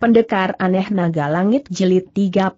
Pendekar Aneh Naga Langit jelit 35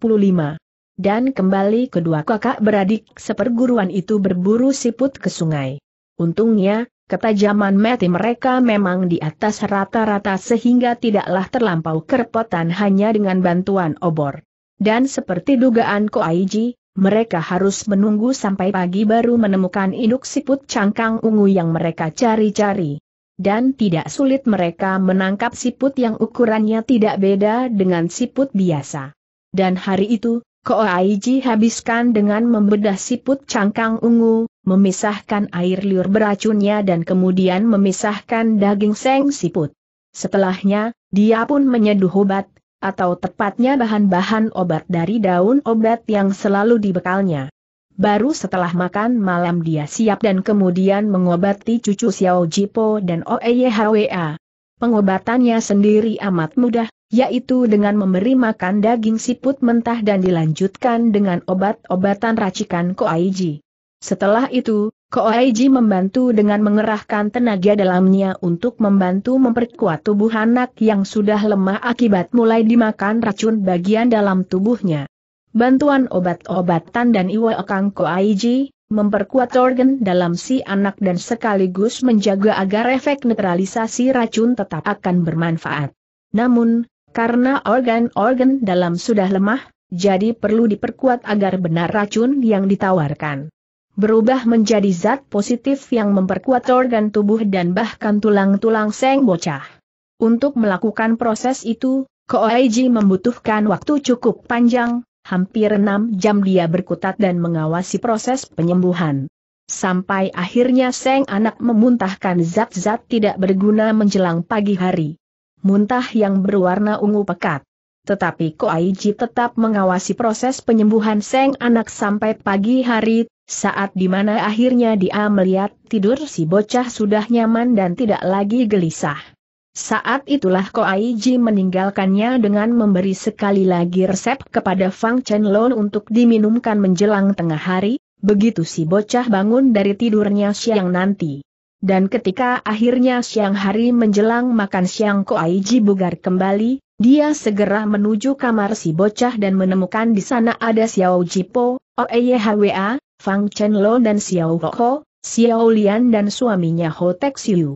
Dan kembali kedua kakak beradik seperguruan itu berburu siput ke sungai. Untungnya, ketajaman mati mereka memang di atas rata-rata sehingga tidaklah terlampau kerepotan hanya dengan bantuan obor. Dan seperti dugaan Ko Aiji, mereka harus menunggu sampai pagi baru menemukan induk siput cangkang ungu yang mereka cari-cari dan tidak sulit mereka menangkap siput yang ukurannya tidak beda dengan siput biasa. Dan hari itu, Koaiji habiskan dengan membedah siput cangkang ungu, memisahkan air liur beracunnya dan kemudian memisahkan daging seng siput. Setelahnya, dia pun menyeduh obat, atau tepatnya bahan-bahan obat dari daun obat yang selalu dibekalnya. Baru setelah makan malam dia siap dan kemudian mengobati cucu Xiao Jipo dan OEYHWA. Pengobatannya sendiri amat mudah, yaitu dengan memberi makan daging siput mentah dan dilanjutkan dengan obat-obatan racikan Koaiji. Setelah itu, Koaiji membantu dengan mengerahkan tenaga dalamnya untuk membantu memperkuat tubuh anak yang sudah lemah akibat mulai dimakan racun bagian dalam tubuhnya bantuan obat-obatan dan Iwa Kang Koaiji, memperkuat organ dalam si anak dan sekaligus menjaga agar efek netralisasi racun tetap akan bermanfaat. Namun, karena organ-organ dalam sudah lemah, jadi perlu diperkuat agar benar racun yang ditawarkan. Berubah menjadi zat positif yang memperkuat organ tubuh dan bahkan tulang-tulang seng bocah. Untuk melakukan proses itu, Koaiji membutuhkan waktu cukup panjang, Hampir enam jam dia berkutat dan mengawasi proses penyembuhan. Sampai akhirnya Seng anak memuntahkan zat-zat tidak berguna menjelang pagi hari. Muntah yang berwarna ungu pekat. Tetapi Ko Aiji tetap mengawasi proses penyembuhan Seng anak sampai pagi hari, saat dimana akhirnya dia melihat tidur si bocah sudah nyaman dan tidak lagi gelisah. Saat itulah Ko Aiji meninggalkannya dengan memberi sekali lagi resep kepada Fang Chen Lon untuk diminumkan menjelang tengah hari, begitu si bocah bangun dari tidurnya siang nanti. Dan ketika akhirnya siang hari menjelang makan siang Ko Aiji bugar kembali, dia segera menuju kamar si bocah dan menemukan di sana ada Xiao Jipo, Oeyehwa, Fang Chen Lon dan Xiao Ho, Xiao Lian dan suaminya Ho Tek Siu.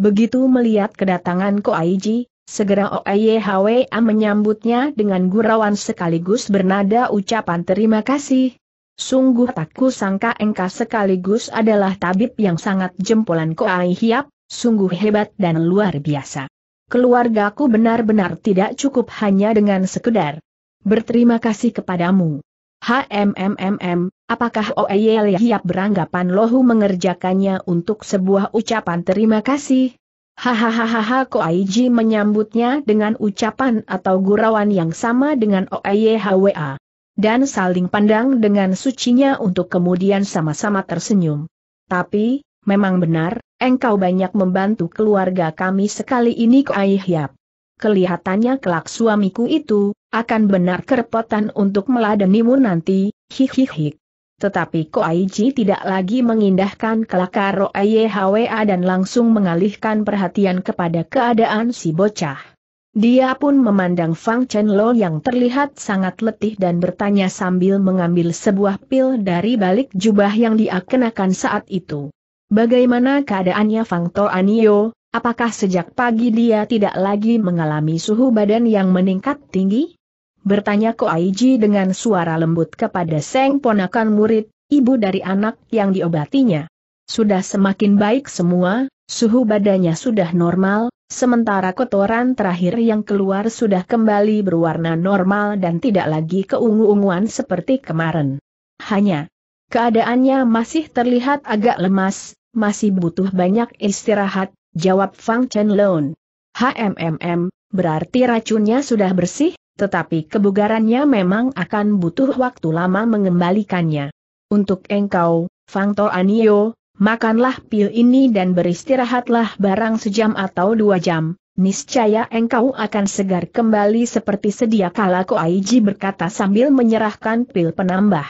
Begitu melihat kedatangan Ko Aiji, segera Oeyhwa menyambutnya dengan gurauan sekaligus bernada ucapan terima kasih. Sungguh tak kusangka engkau sekaligus adalah tabib yang sangat jempolan Ko Hiap, sungguh hebat dan luar biasa. Keluargaku benar-benar tidak cukup hanya dengan sekedar berterima kasih kepadamu. HMMMM, Apakah Oeyel Yahyap beranggapan Lohu mengerjakannya untuk sebuah ucapan terima kasih? Hahaha Koaiji menyambutnya dengan ucapan atau gurauan yang sama dengan Oeyehwa. Dan saling pandang dengan sucinya untuk kemudian sama-sama tersenyum. Tapi, memang benar, engkau banyak membantu keluarga kami sekali ini Koaihyap. Kelihatannya kelak suamiku itu, akan benar kerepotan untuk meladenimu nanti, hihihik. Tetapi Ko Aiji tidak lagi mengindahkan kelakar HWA dan langsung mengalihkan perhatian kepada keadaan si bocah. Dia pun memandang Fang Chen Lo yang terlihat sangat letih dan bertanya sambil mengambil sebuah pil dari balik jubah yang dia kenakan saat itu. Bagaimana keadaannya Fang Anio, apakah sejak pagi dia tidak lagi mengalami suhu badan yang meningkat tinggi? Bertanya Ko Aiji dengan suara lembut kepada Seng Ponakan murid, ibu dari anak yang diobatinya. Sudah semakin baik semua, suhu badannya sudah normal, sementara kotoran terakhir yang keluar sudah kembali berwarna normal dan tidak lagi keungu-unguan seperti kemarin. Hanya, keadaannya masih terlihat agak lemas, masih butuh banyak istirahat, jawab Fang Chen Lun. HMMM, berarti racunnya sudah bersih? Tetapi kebugarannya memang akan butuh waktu lama mengembalikannya. Untuk engkau, Fang To Anio, makanlah pil ini dan beristirahatlah barang sejam atau dua jam, niscaya engkau akan segar kembali seperti sedia kala Ko Aiji berkata sambil menyerahkan pil penambah.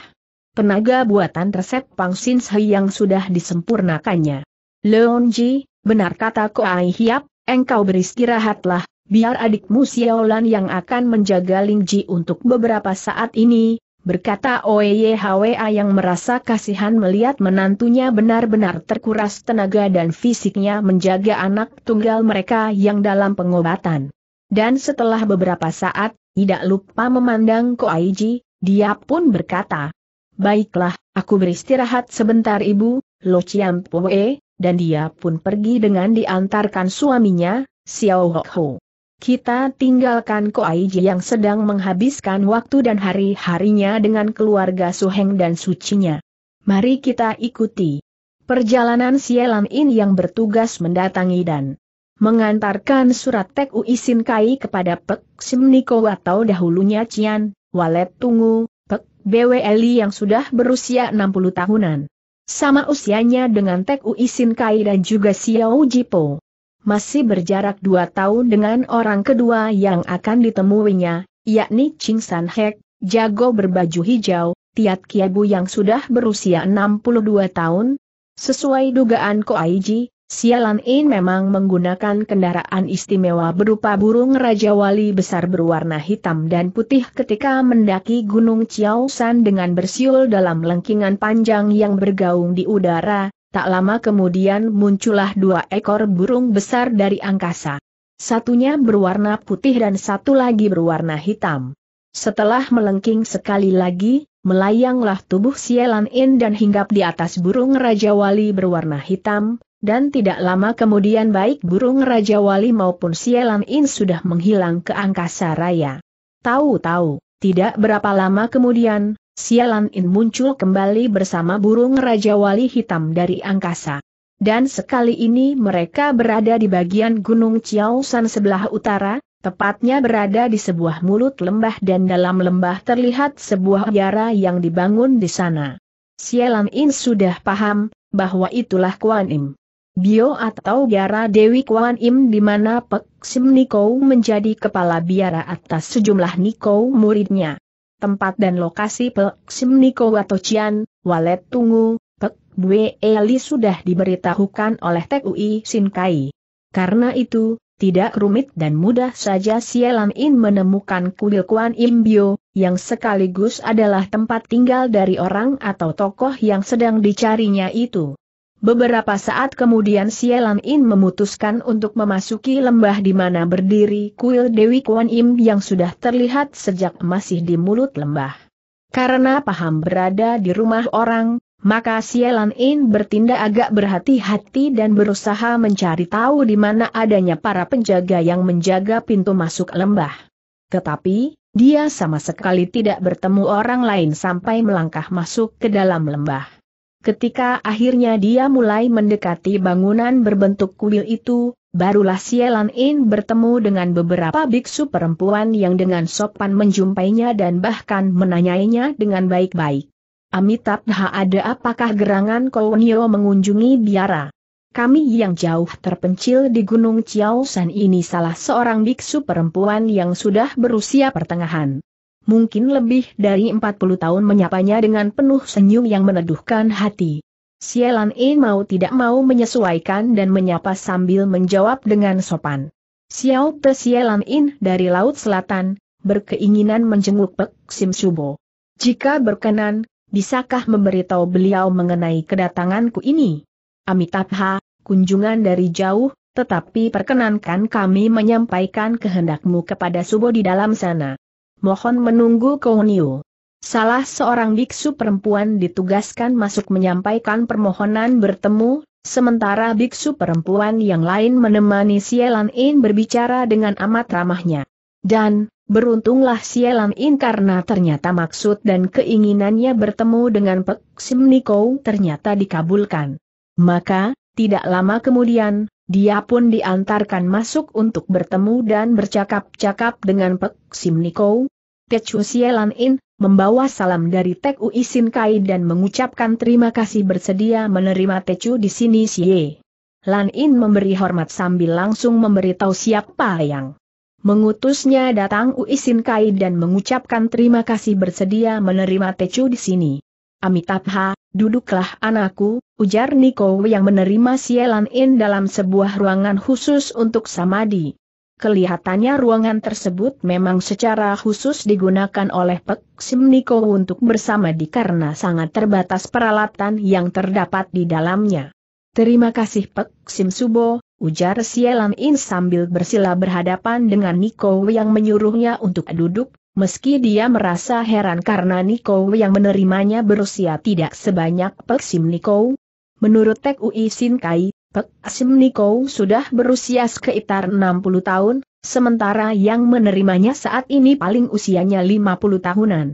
penaga buatan resep Pang Sin yang sudah disempurnakannya. Leon Ji, benar kata Ko Hiap, engkau beristirahatlah, biar adikmu Xiaolan yang akan menjaga Ling Ji untuk beberapa saat ini, berkata Hwa yang merasa kasihan melihat menantunya benar-benar terkuras tenaga dan fisiknya menjaga anak tunggal mereka yang dalam pengobatan. Dan setelah beberapa saat, tidak lupa memandang Koaiji, dia pun berkata, Baiklah, aku beristirahat sebentar ibu, Lo Chiam Poe, dan dia pun pergi dengan diantarkan suaminya, Xiao Ho. Kita tinggalkan Ko Koaiji yang sedang menghabiskan waktu dan hari-harinya dengan keluarga Suheng dan sucinya. Mari kita ikuti perjalanan Sielan In yang bertugas mendatangi dan mengantarkan surat Tek uisin Kai kepada Pek Sim Niko atau dahulunya Cian, Walet Tungu, Pek BWeli yang sudah berusia 60 tahunan. Sama usianya dengan Tek uisin Kai dan juga Xiao Jipo masih berjarak dua tahun dengan orang kedua yang akan ditemuinya, yakni Ching San Hek, jago berbaju hijau, Tiat Kiabu yang sudah berusia 62 tahun. Sesuai dugaan Ko Aiji, Sialan In memang menggunakan kendaraan istimewa berupa burung Raja Wali besar berwarna hitam dan putih ketika mendaki Gunung San dengan bersiul dalam lengkingan panjang yang bergaung di udara, tak lama kemudian muncullah dua ekor burung besar dari angkasa. Satunya berwarna putih dan satu lagi berwarna hitam. Setelah melengking sekali lagi, melayanglah tubuh Sielan In dan hinggap di atas burung Raja Wali berwarna hitam, dan tidak lama kemudian baik burung Raja Wali maupun Sielan In sudah menghilang ke angkasa raya. Tahu-tahu, tidak berapa lama kemudian, Sialan In muncul kembali bersama burung Raja Wali Hitam dari angkasa. Dan sekali ini mereka berada di bagian Gunung Chiaosan sebelah utara, tepatnya berada di sebuah mulut lembah dan dalam lembah terlihat sebuah biara yang dibangun di sana. Sialan In sudah paham, bahwa itulah Kuan Im. Bio atau biara Dewi Kuan Im di mana Pek Sim Nikou menjadi kepala biara atas sejumlah Niko muridnya tempat dan lokasi Pek Niko Watocian, Walet Tungu, Pek Bue Eli sudah diberitahukan oleh TUI Ui Sinkai. Karena itu, tidak rumit dan mudah saja Sielam In menemukan kuil Kuan Imbio, yang sekaligus adalah tempat tinggal dari orang atau tokoh yang sedang dicarinya itu. Beberapa saat kemudian Sielan In memutuskan untuk memasuki lembah di mana berdiri kuil Dewi Kuan Im yang sudah terlihat sejak masih di mulut lembah. Karena paham berada di rumah orang, maka Sielan In bertindak agak berhati-hati dan berusaha mencari tahu di mana adanya para penjaga yang menjaga pintu masuk lembah. Tetapi, dia sama sekali tidak bertemu orang lain sampai melangkah masuk ke dalam lembah. Ketika akhirnya dia mulai mendekati bangunan berbentuk kuil itu, barulah Sielan In bertemu dengan beberapa biksu perempuan yang dengan sopan menjumpainya dan bahkan menanyainya dengan baik-baik. Amitabha ada apakah gerangan Kounio mengunjungi biara? Kami yang jauh terpencil di Gunung Chiaosan ini salah seorang biksu perempuan yang sudah berusia pertengahan mungkin lebih dari 40 tahun menyapanya dengan penuh senyum yang meneduhkan hati. Sialan In mau tidak mau menyesuaikan dan menyapa sambil menjawab dengan sopan. Xiao Te Sielan In dari Laut Selatan, berkeinginan menjenguk Pek Sim Subo. Jika berkenan, bisakah memberitahu beliau mengenai kedatanganku ini? Amitabha, kunjungan dari jauh, tetapi perkenankan kami menyampaikan kehendakmu kepada Subo di dalam sana mohon menunggu Kounio. Salah seorang biksu perempuan ditugaskan masuk menyampaikan permohonan bertemu, sementara biksu perempuan yang lain menemani Sielan In berbicara dengan amat ramahnya. Dan, beruntunglah Sielan In karena ternyata maksud dan keinginannya bertemu dengan Pek Simnikou ternyata dikabulkan. Maka, tidak lama kemudian, dia pun diantarkan masuk untuk bertemu dan bercakap-cakap dengan Pek Sim Niko, Techu Sielan In, membawa salam dari Tek Ui Sin Kai dan mengucapkan terima kasih bersedia menerima Techu di sini Siye. Lan In memberi hormat sambil langsung memberitahu siapa yang mengutusnya datang Uisin Kai dan mengucapkan terima kasih bersedia menerima Techu di sini. Amitabha, Duduklah anakku, ujar Niko yang menerima Sielan In dalam sebuah ruangan khusus untuk samadi. Kelihatannya ruangan tersebut memang secara khusus digunakan oleh Pek Sim Niko untuk bersamadi karena sangat terbatas peralatan yang terdapat di dalamnya. Terima kasih Pek Sim Subo, ujar Sielan In sambil bersila berhadapan dengan Niko yang menyuruhnya untuk duduk, Meski dia merasa heran karena Niko yang menerimanya berusia tidak sebanyak Pek Sim Niko, menurut Tek Ui Sin Kai, Pek Sim Niko sudah berusia sekitar 60 tahun, sementara yang menerimanya saat ini paling usianya 50 tahunan.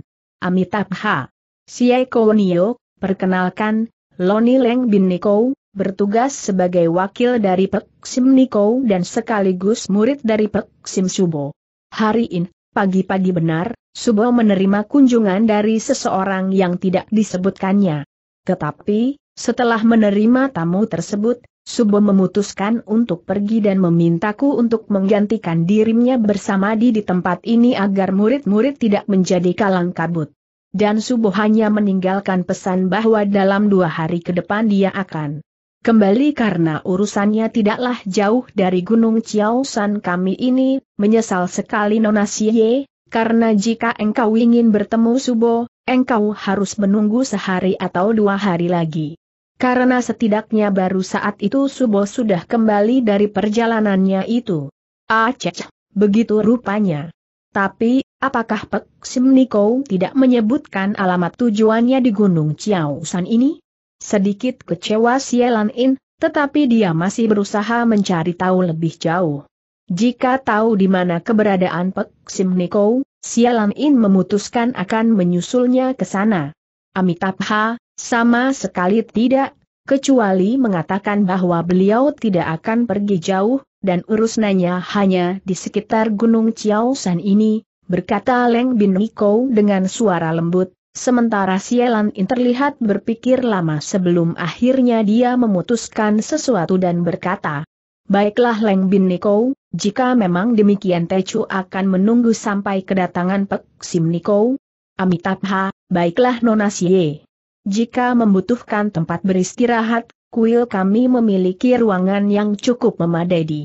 Amitabha. Siai Nio, perkenalkan, Loni Leng Bin Niko, bertugas sebagai wakil dari Pek Sim Niko dan sekaligus murid dari Pek Sim Subo. Hari ini, Pagi-pagi benar, Subo menerima kunjungan dari seseorang yang tidak disebutkannya. Tetapi, setelah menerima tamu tersebut, Subo memutuskan untuk pergi dan memintaku untuk menggantikan dirinya bersama di di tempat ini agar murid-murid tidak menjadi kalang kabut. Dan Subo hanya meninggalkan pesan bahwa dalam dua hari ke depan dia akan Kembali karena urusannya tidaklah jauh dari Gunung Chiaosan kami ini, menyesal sekali Nona Xie, karena jika engkau ingin bertemu Subo, engkau harus menunggu sehari atau dua hari lagi. Karena setidaknya baru saat itu Subo sudah kembali dari perjalanannya itu. Aceh, ah, begitu rupanya. Tapi, apakah Pek Simniko tidak menyebutkan alamat tujuannya di Gunung Chiaosan ini? Sedikit kecewa Sielan In, tetapi dia masih berusaha mencari tahu lebih jauh. Jika tahu di mana keberadaan Pek Sim Niko, Sialan In memutuskan akan menyusulnya ke sana. Amitabha, sama sekali tidak, kecuali mengatakan bahwa beliau tidak akan pergi jauh, dan urusannya hanya di sekitar Gunung San ini, berkata Leng Bin Niko dengan suara lembut, Sementara Sielan In terlihat berpikir lama sebelum akhirnya dia memutuskan sesuatu dan berkata, Baiklah Leng Bin Niko, jika memang demikian Teju akan menunggu sampai kedatangan Pek Sim Niko. Amitabha, baiklah Nona Sie. Jika membutuhkan tempat beristirahat, kuil kami memiliki ruangan yang cukup memadai di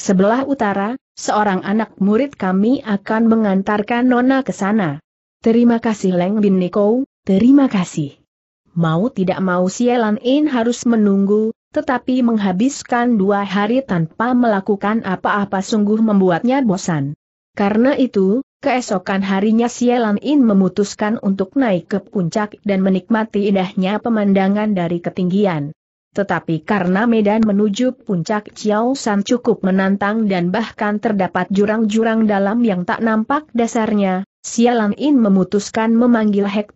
sebelah utara, seorang anak murid kami akan mengantarkan Nona ke sana. Terima kasih Leng Bin Niko, terima kasih. Mau tidak mau Sielan In harus menunggu, tetapi menghabiskan dua hari tanpa melakukan apa-apa sungguh membuatnya bosan. Karena itu, keesokan harinya Sielan In memutuskan untuk naik ke puncak dan menikmati indahnya pemandangan dari ketinggian. Tetapi karena medan menuju puncak Chiao San cukup menantang dan bahkan terdapat jurang-jurang dalam yang tak nampak dasarnya, Sialan In memutuskan memanggil Hek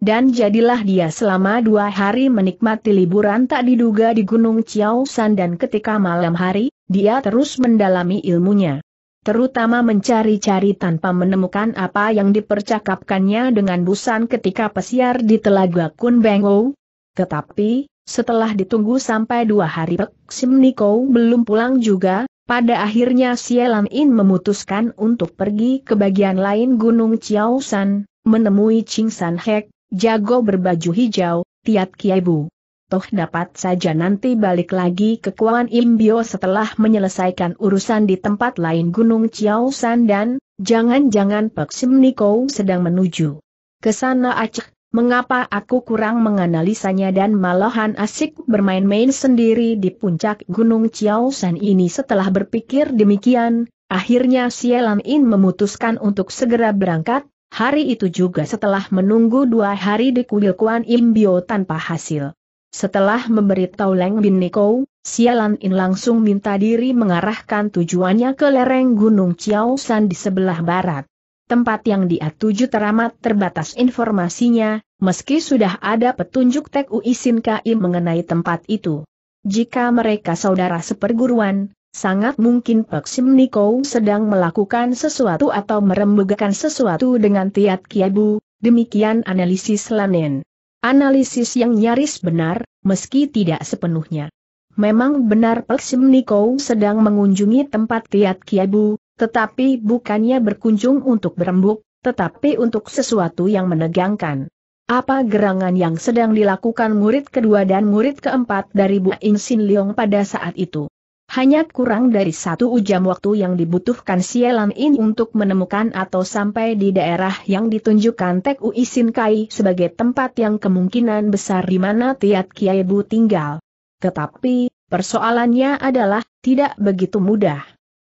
Dan jadilah dia selama dua hari menikmati liburan tak diduga di Gunung Chiaosan dan ketika malam hari, dia terus mendalami ilmunya. Terutama mencari-cari tanpa menemukan apa yang dipercakapkannya dengan Busan ketika pesiar di Telaga Kun Bengo. Tetapi, setelah ditunggu sampai dua hari Pek Sim Niko belum pulang juga, pada akhirnya Sielam In memutuskan untuk pergi ke bagian lain Gunung Chiaosan, menemui Ching San Hek, jago berbaju hijau, Tiat Bu. Toh dapat saja nanti balik lagi ke Kuan Imbio setelah menyelesaikan urusan di tempat lain Gunung Chiaosan dan, jangan-jangan Pak Sim Niko sedang menuju. ke sana Aceh, Mengapa aku kurang menganalisanya dan malahan asik bermain-main sendiri di puncak Gunung Chiaosan ini setelah berpikir demikian, akhirnya Sielan In memutuskan untuk segera berangkat, hari itu juga setelah menunggu dua hari di kuil Kuan Imbio tanpa hasil. Setelah memberitahu Leng Bin Niko, Sialan In langsung minta diri mengarahkan tujuannya ke lereng Gunung Chiaosan di sebelah barat tempat yang dia tuju teramat terbatas informasinya, meski sudah ada petunjuk Tek Uisin Kai mengenai tempat itu. Jika mereka saudara seperguruan, sangat mungkin Pek Sim Niko sedang melakukan sesuatu atau merembugakan sesuatu dengan Tiat Kiabu, demikian analisis Lanen. Analisis yang nyaris benar, meski tidak sepenuhnya. Memang benar Pek Sim Niko sedang mengunjungi tempat Tiat Kiabu, tetapi bukannya berkunjung untuk berembuk, tetapi untuk sesuatu yang menegangkan. Apa gerangan yang sedang dilakukan murid kedua dan murid keempat dari Bu Insin Leong pada saat itu? Hanya kurang dari satu jam waktu yang dibutuhkan Sielan In untuk menemukan atau sampai di daerah yang ditunjukkan Tek U Isin Kai sebagai tempat yang kemungkinan besar di mana Tiat Kiai Bu tinggal. Tetapi, persoalannya adalah, tidak begitu mudah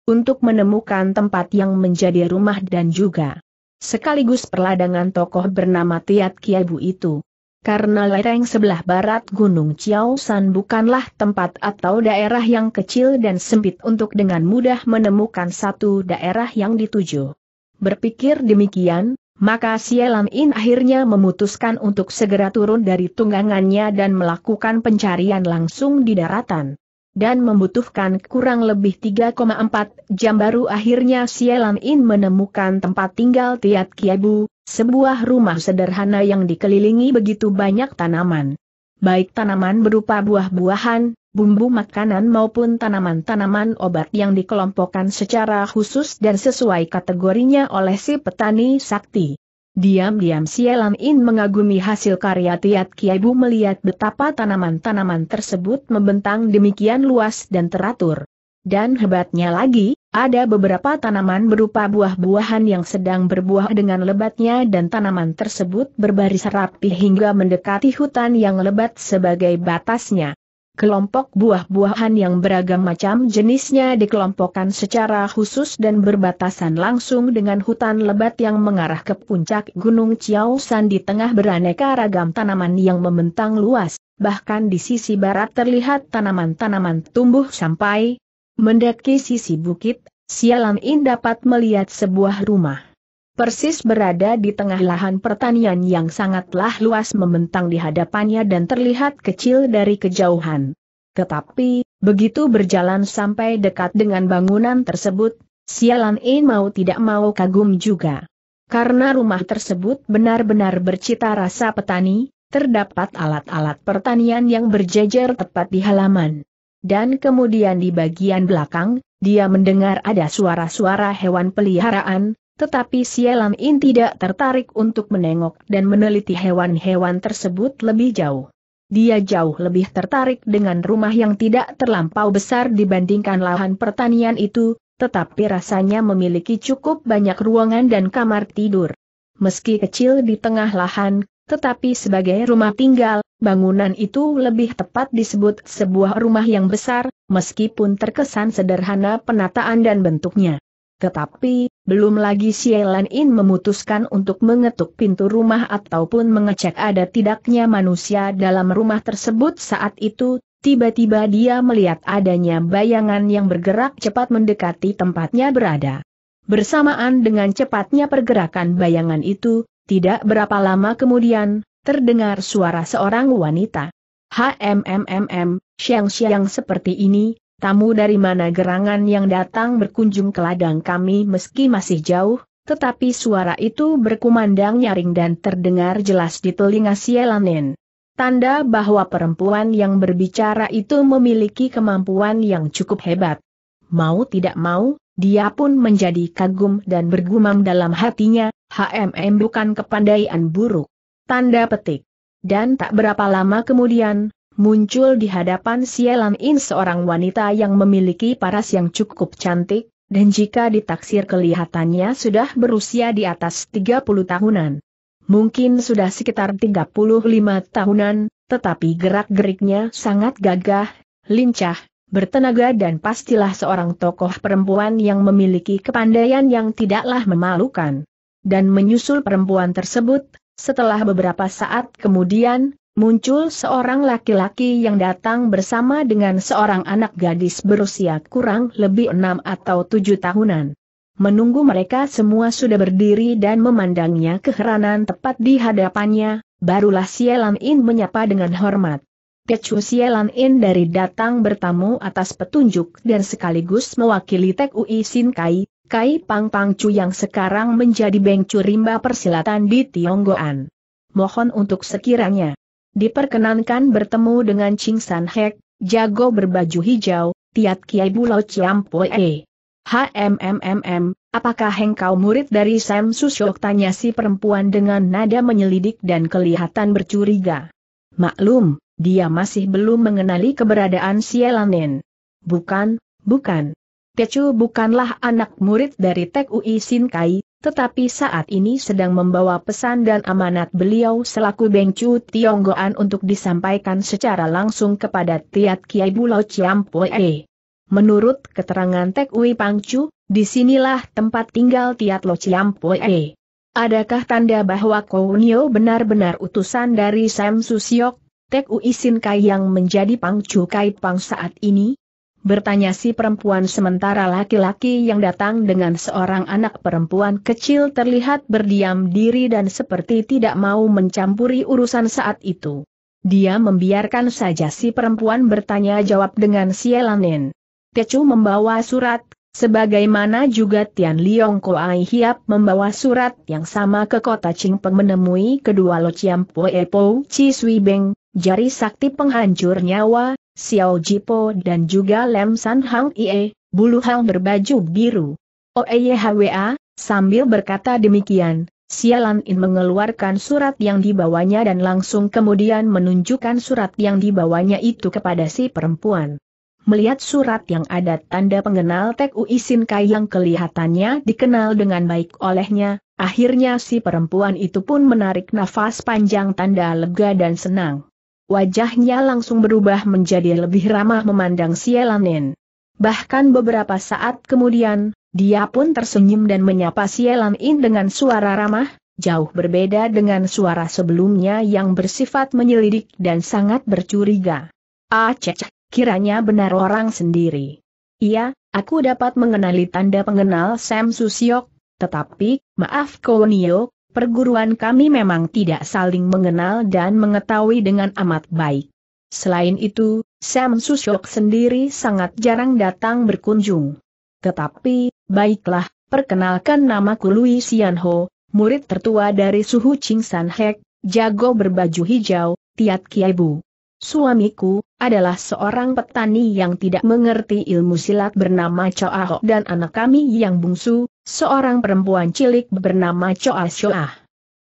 untuk menemukan tempat yang menjadi rumah dan juga sekaligus perladangan tokoh bernama Tiat Kiabu itu. Karena lereng sebelah barat Gunung Chiaosan bukanlah tempat atau daerah yang kecil dan sempit untuk dengan mudah menemukan satu daerah yang dituju. Berpikir demikian, maka Sielam In akhirnya memutuskan untuk segera turun dari tunggangannya dan melakukan pencarian langsung di daratan dan membutuhkan kurang lebih 3,4 jam baru akhirnya Sialan In menemukan tempat tinggal Tiat Kiebu, sebuah rumah sederhana yang dikelilingi begitu banyak tanaman. Baik tanaman berupa buah-buahan, bumbu makanan maupun tanaman-tanaman obat yang dikelompokkan secara khusus dan sesuai kategorinya oleh si petani sakti. Diam-diam Sielam In mengagumi hasil karya Tiat Kiaibu melihat betapa tanaman-tanaman tersebut membentang demikian luas dan teratur. Dan hebatnya lagi, ada beberapa tanaman berupa buah-buahan yang sedang berbuah dengan lebatnya dan tanaman tersebut berbaris rapi hingga mendekati hutan yang lebat sebagai batasnya kelompok buah-buahan yang beragam macam jenisnya dikelompokkan secara khusus dan berbatasan langsung dengan hutan lebat yang mengarah ke puncak Gunung San di tengah beraneka ragam tanaman yang membentang luas, bahkan di sisi barat terlihat tanaman-tanaman tumbuh sampai mendaki sisi bukit, Sialan In dapat melihat sebuah rumah persis berada di tengah lahan pertanian yang sangatlah luas membentang di hadapannya dan terlihat kecil dari kejauhan. Tetapi, begitu berjalan sampai dekat dengan bangunan tersebut, sialan In mau tidak mau kagum juga. Karena rumah tersebut benar-benar bercita rasa petani, terdapat alat-alat pertanian yang berjejer tepat di halaman. Dan kemudian di bagian belakang, dia mendengar ada suara-suara hewan peliharaan, tetapi Sialam In tidak tertarik untuk menengok dan meneliti hewan-hewan tersebut lebih jauh. Dia jauh lebih tertarik dengan rumah yang tidak terlampau besar dibandingkan lahan pertanian itu, tetapi rasanya memiliki cukup banyak ruangan dan kamar tidur. Meski kecil di tengah lahan, tetapi sebagai rumah tinggal, bangunan itu lebih tepat disebut sebuah rumah yang besar, meskipun terkesan sederhana penataan dan bentuknya. Tetapi, belum lagi Sielan In memutuskan untuk mengetuk pintu rumah ataupun mengecek ada tidaknya manusia dalam rumah tersebut saat itu, tiba-tiba dia melihat adanya bayangan yang bergerak cepat mendekati tempatnya berada. Bersamaan dengan cepatnya pergerakan bayangan itu, tidak berapa lama kemudian, terdengar suara seorang wanita. HMMMM, siang-siang seperti ini, tamu dari mana gerangan yang datang berkunjung ke ladang kami meski masih jauh, tetapi suara itu berkumandang nyaring dan terdengar jelas di telinga Sielanen. Tanda bahwa perempuan yang berbicara itu memiliki kemampuan yang cukup hebat. Mau tidak mau, dia pun menjadi kagum dan bergumam dalam hatinya, HMM bukan kepandaian buruk. Tanda petik. Dan tak berapa lama kemudian, Muncul di hadapan Sielam In seorang wanita yang memiliki paras yang cukup cantik, dan jika ditaksir kelihatannya sudah berusia di atas 30 tahunan. Mungkin sudah sekitar 35 tahunan, tetapi gerak-geriknya sangat gagah, lincah, bertenaga dan pastilah seorang tokoh perempuan yang memiliki kepandaian yang tidaklah memalukan. Dan menyusul perempuan tersebut, setelah beberapa saat kemudian, muncul seorang laki-laki yang datang bersama dengan seorang anak gadis berusia kurang lebih enam atau tujuh tahunan. Menunggu mereka semua sudah berdiri dan memandangnya keheranan tepat di hadapannya, barulah Sielan In menyapa dengan hormat. Kecuali Sielan In dari datang bertamu atas petunjuk dan sekaligus mewakili Tek Ui Sin Kai, Kai Pang Pang Chu yang sekarang menjadi Beng Rimba persilatan di Tionggoan. Mohon untuk sekiranya Diperkenankan bertemu dengan Ching San Hek, jago berbaju hijau, Tiat Kiai Bulau Ciampoe. HMMMM, apakah engkau murid dari Sam Susyok? Tanya si perempuan dengan nada menyelidik dan kelihatan bercuriga. Maklum, dia masih belum mengenali keberadaan Sielanen. Bukan, bukan. Tecu bukanlah anak murid dari Tek Ui Sin Kai, tetapi saat ini sedang membawa pesan dan amanat beliau selaku Bengcu Tionggoan untuk disampaikan secara langsung kepada Tiat Kiai Bulau Ciampoe. Menurut keterangan Tek Ui Pangcu, disinilah tempat tinggal Tiat Lo Ciampoe. Adakah tanda bahwa Kounio benar-benar utusan dari Sam Susiok, Tek Ui Sin Kai yang menjadi Pangcu Kai Pang saat ini? Bertanya si perempuan sementara laki-laki yang datang dengan seorang anak perempuan kecil terlihat berdiam diri dan seperti tidak mau mencampuri urusan saat itu. Dia membiarkan saja si perempuan bertanya jawab dengan sielanin. Tecu membawa surat, sebagaimana juga Tian Liong Koai Hiap membawa surat yang sama ke kota Peng menemui kedua Lo Poe Po Chi Sui Beng, jari sakti penghancur nyawa, Xiao Jipo dan juga Lem San Hang Ie, bulu hang berbaju biru. Oeyhwa, sambil berkata demikian, Sialan In mengeluarkan surat yang dibawanya dan langsung kemudian menunjukkan surat yang dibawanya itu kepada si perempuan. Melihat surat yang ada tanda pengenal Tek Ui Sin Kai yang kelihatannya dikenal dengan baik olehnya, akhirnya si perempuan itu pun menarik nafas panjang tanda lega dan senang wajahnya langsung berubah menjadi lebih ramah memandang Sielanen. Bahkan beberapa saat kemudian, dia pun tersenyum dan menyapa Sielanin dengan suara ramah, jauh berbeda dengan suara sebelumnya yang bersifat menyelidik dan sangat bercuriga. Aceh, ah, kiranya benar orang sendiri. Iya, aku dapat mengenali tanda pengenal Sam Susiok, tetapi, maaf Kownio, perguruan kami memang tidak saling mengenal dan mengetahui dengan amat baik. Selain itu, Sam Susyok sendiri sangat jarang datang berkunjung. Tetapi, baiklah, perkenalkan namaku Lui Sianho, murid tertua dari suhu Ching San Hek, jago berbaju hijau, Tiat Kiai Bu. Suamiku, adalah seorang petani yang tidak mengerti ilmu silat bernama Ho dan anak kami yang bungsu, seorang perempuan cilik bernama Choa Shoah.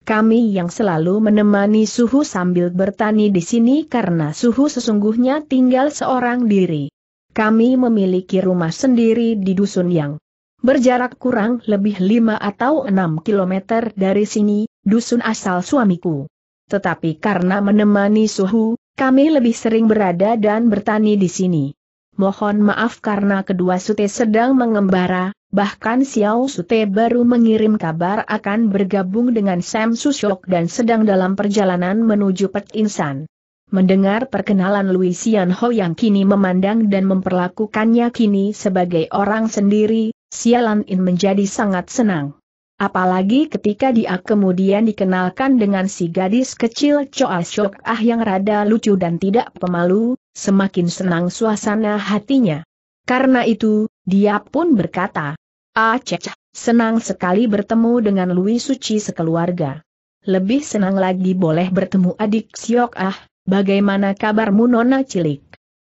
Kami yang selalu menemani Suhu sambil bertani di sini karena Suhu sesungguhnya tinggal seorang diri. Kami memiliki rumah sendiri di dusun yang berjarak kurang lebih 5 atau 6 kilometer dari sini, dusun asal suamiku. Tetapi karena menemani suhu, kami lebih sering berada dan bertani di sini. Mohon maaf karena kedua sute sedang mengembara, bahkan Xiao Sute baru mengirim kabar akan bergabung dengan Sam Susyok dan sedang dalam perjalanan menuju Pek Insan. Mendengar perkenalan Luisian Ho yang kini memandang dan memperlakukannya kini sebagai orang sendiri, Sialan In menjadi sangat senang. Apalagi ketika dia kemudian dikenalkan dengan si gadis kecil Choa Shok Ah yang rada lucu dan tidak pemalu, semakin senang suasana hatinya. Karena itu, dia pun berkata, Aceh, senang sekali bertemu dengan Lui Suci sekeluarga. Lebih senang lagi boleh bertemu adik Siok Ah, bagaimana kabarmu Nona Cilik?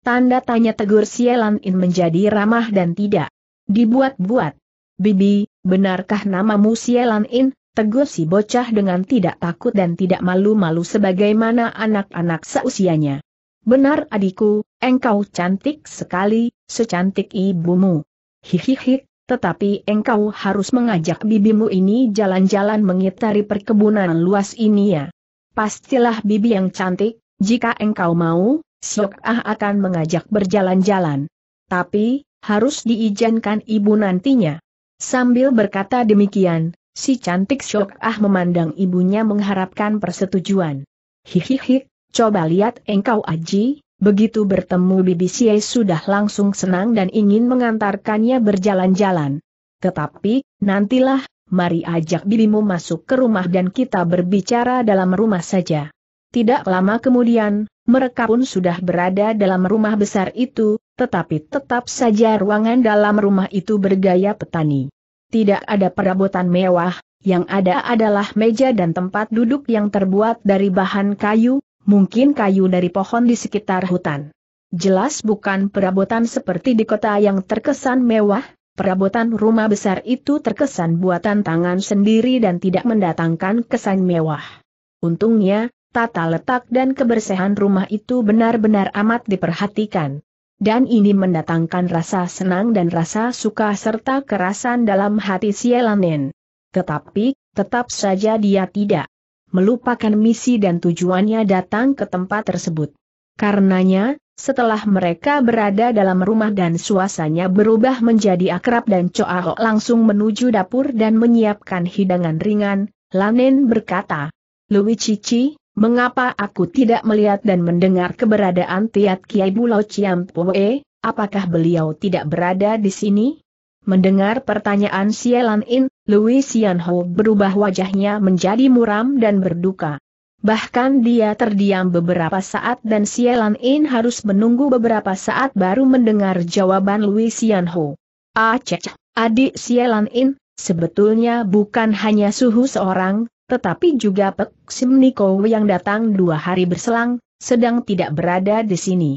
Tanda tanya tegur Sielan In menjadi ramah dan tidak dibuat-buat. Bibi, benarkah namamu Sielan In? Tegur si bocah dengan tidak takut dan tidak malu-malu sebagaimana anak-anak seusianya. Benar adikku, engkau cantik sekali, secantik ibumu. Hihihi, tetapi engkau harus mengajak bibimu ini jalan-jalan mengitari perkebunan luas ini ya. Pastilah bibi yang cantik, jika engkau mau, siok Ah akan mengajak berjalan-jalan. Tapi, harus diizinkan ibu nantinya. Sambil berkata demikian, si cantik Syok Ah memandang ibunya mengharapkan persetujuan. Hihihi, coba lihat engkau Aji, begitu bertemu Bibi Xie sudah langsung senang dan ingin mengantarkannya berjalan-jalan. Tetapi, nantilah, mari ajak bibimu masuk ke rumah dan kita berbicara dalam rumah saja. Tidak lama kemudian, mereka pun sudah berada dalam rumah besar itu, tetapi tetap saja ruangan dalam rumah itu bergaya petani tidak ada perabotan mewah, yang ada adalah meja dan tempat duduk yang terbuat dari bahan kayu, mungkin kayu dari pohon di sekitar hutan. Jelas bukan perabotan seperti di kota yang terkesan mewah, perabotan rumah besar itu terkesan buatan tangan sendiri dan tidak mendatangkan kesan mewah. Untungnya, tata letak dan kebersihan rumah itu benar-benar amat diperhatikan dan ini mendatangkan rasa senang dan rasa suka serta kerasan dalam hati Sielanen. Tetapi, tetap saja dia tidak melupakan misi dan tujuannya datang ke tempat tersebut. Karenanya, setelah mereka berada dalam rumah dan suasanya berubah menjadi akrab dan Choao langsung menuju dapur dan menyiapkan hidangan ringan, Lanen berkata, Louis Cici, Mengapa aku tidak melihat dan mendengar keberadaan Tiat Kiai Bulau Ciampoe, apakah beliau tidak berada di sini? Mendengar pertanyaan Sielan In, Louis Ho berubah wajahnya menjadi muram dan berduka. Bahkan dia terdiam beberapa saat dan Sielan In harus menunggu beberapa saat baru mendengar jawaban Louis Ho. Ah cek, adik Sielan In, sebetulnya bukan hanya suhu seorang, tetapi juga Pek Sim yang datang dua hari berselang, sedang tidak berada di sini.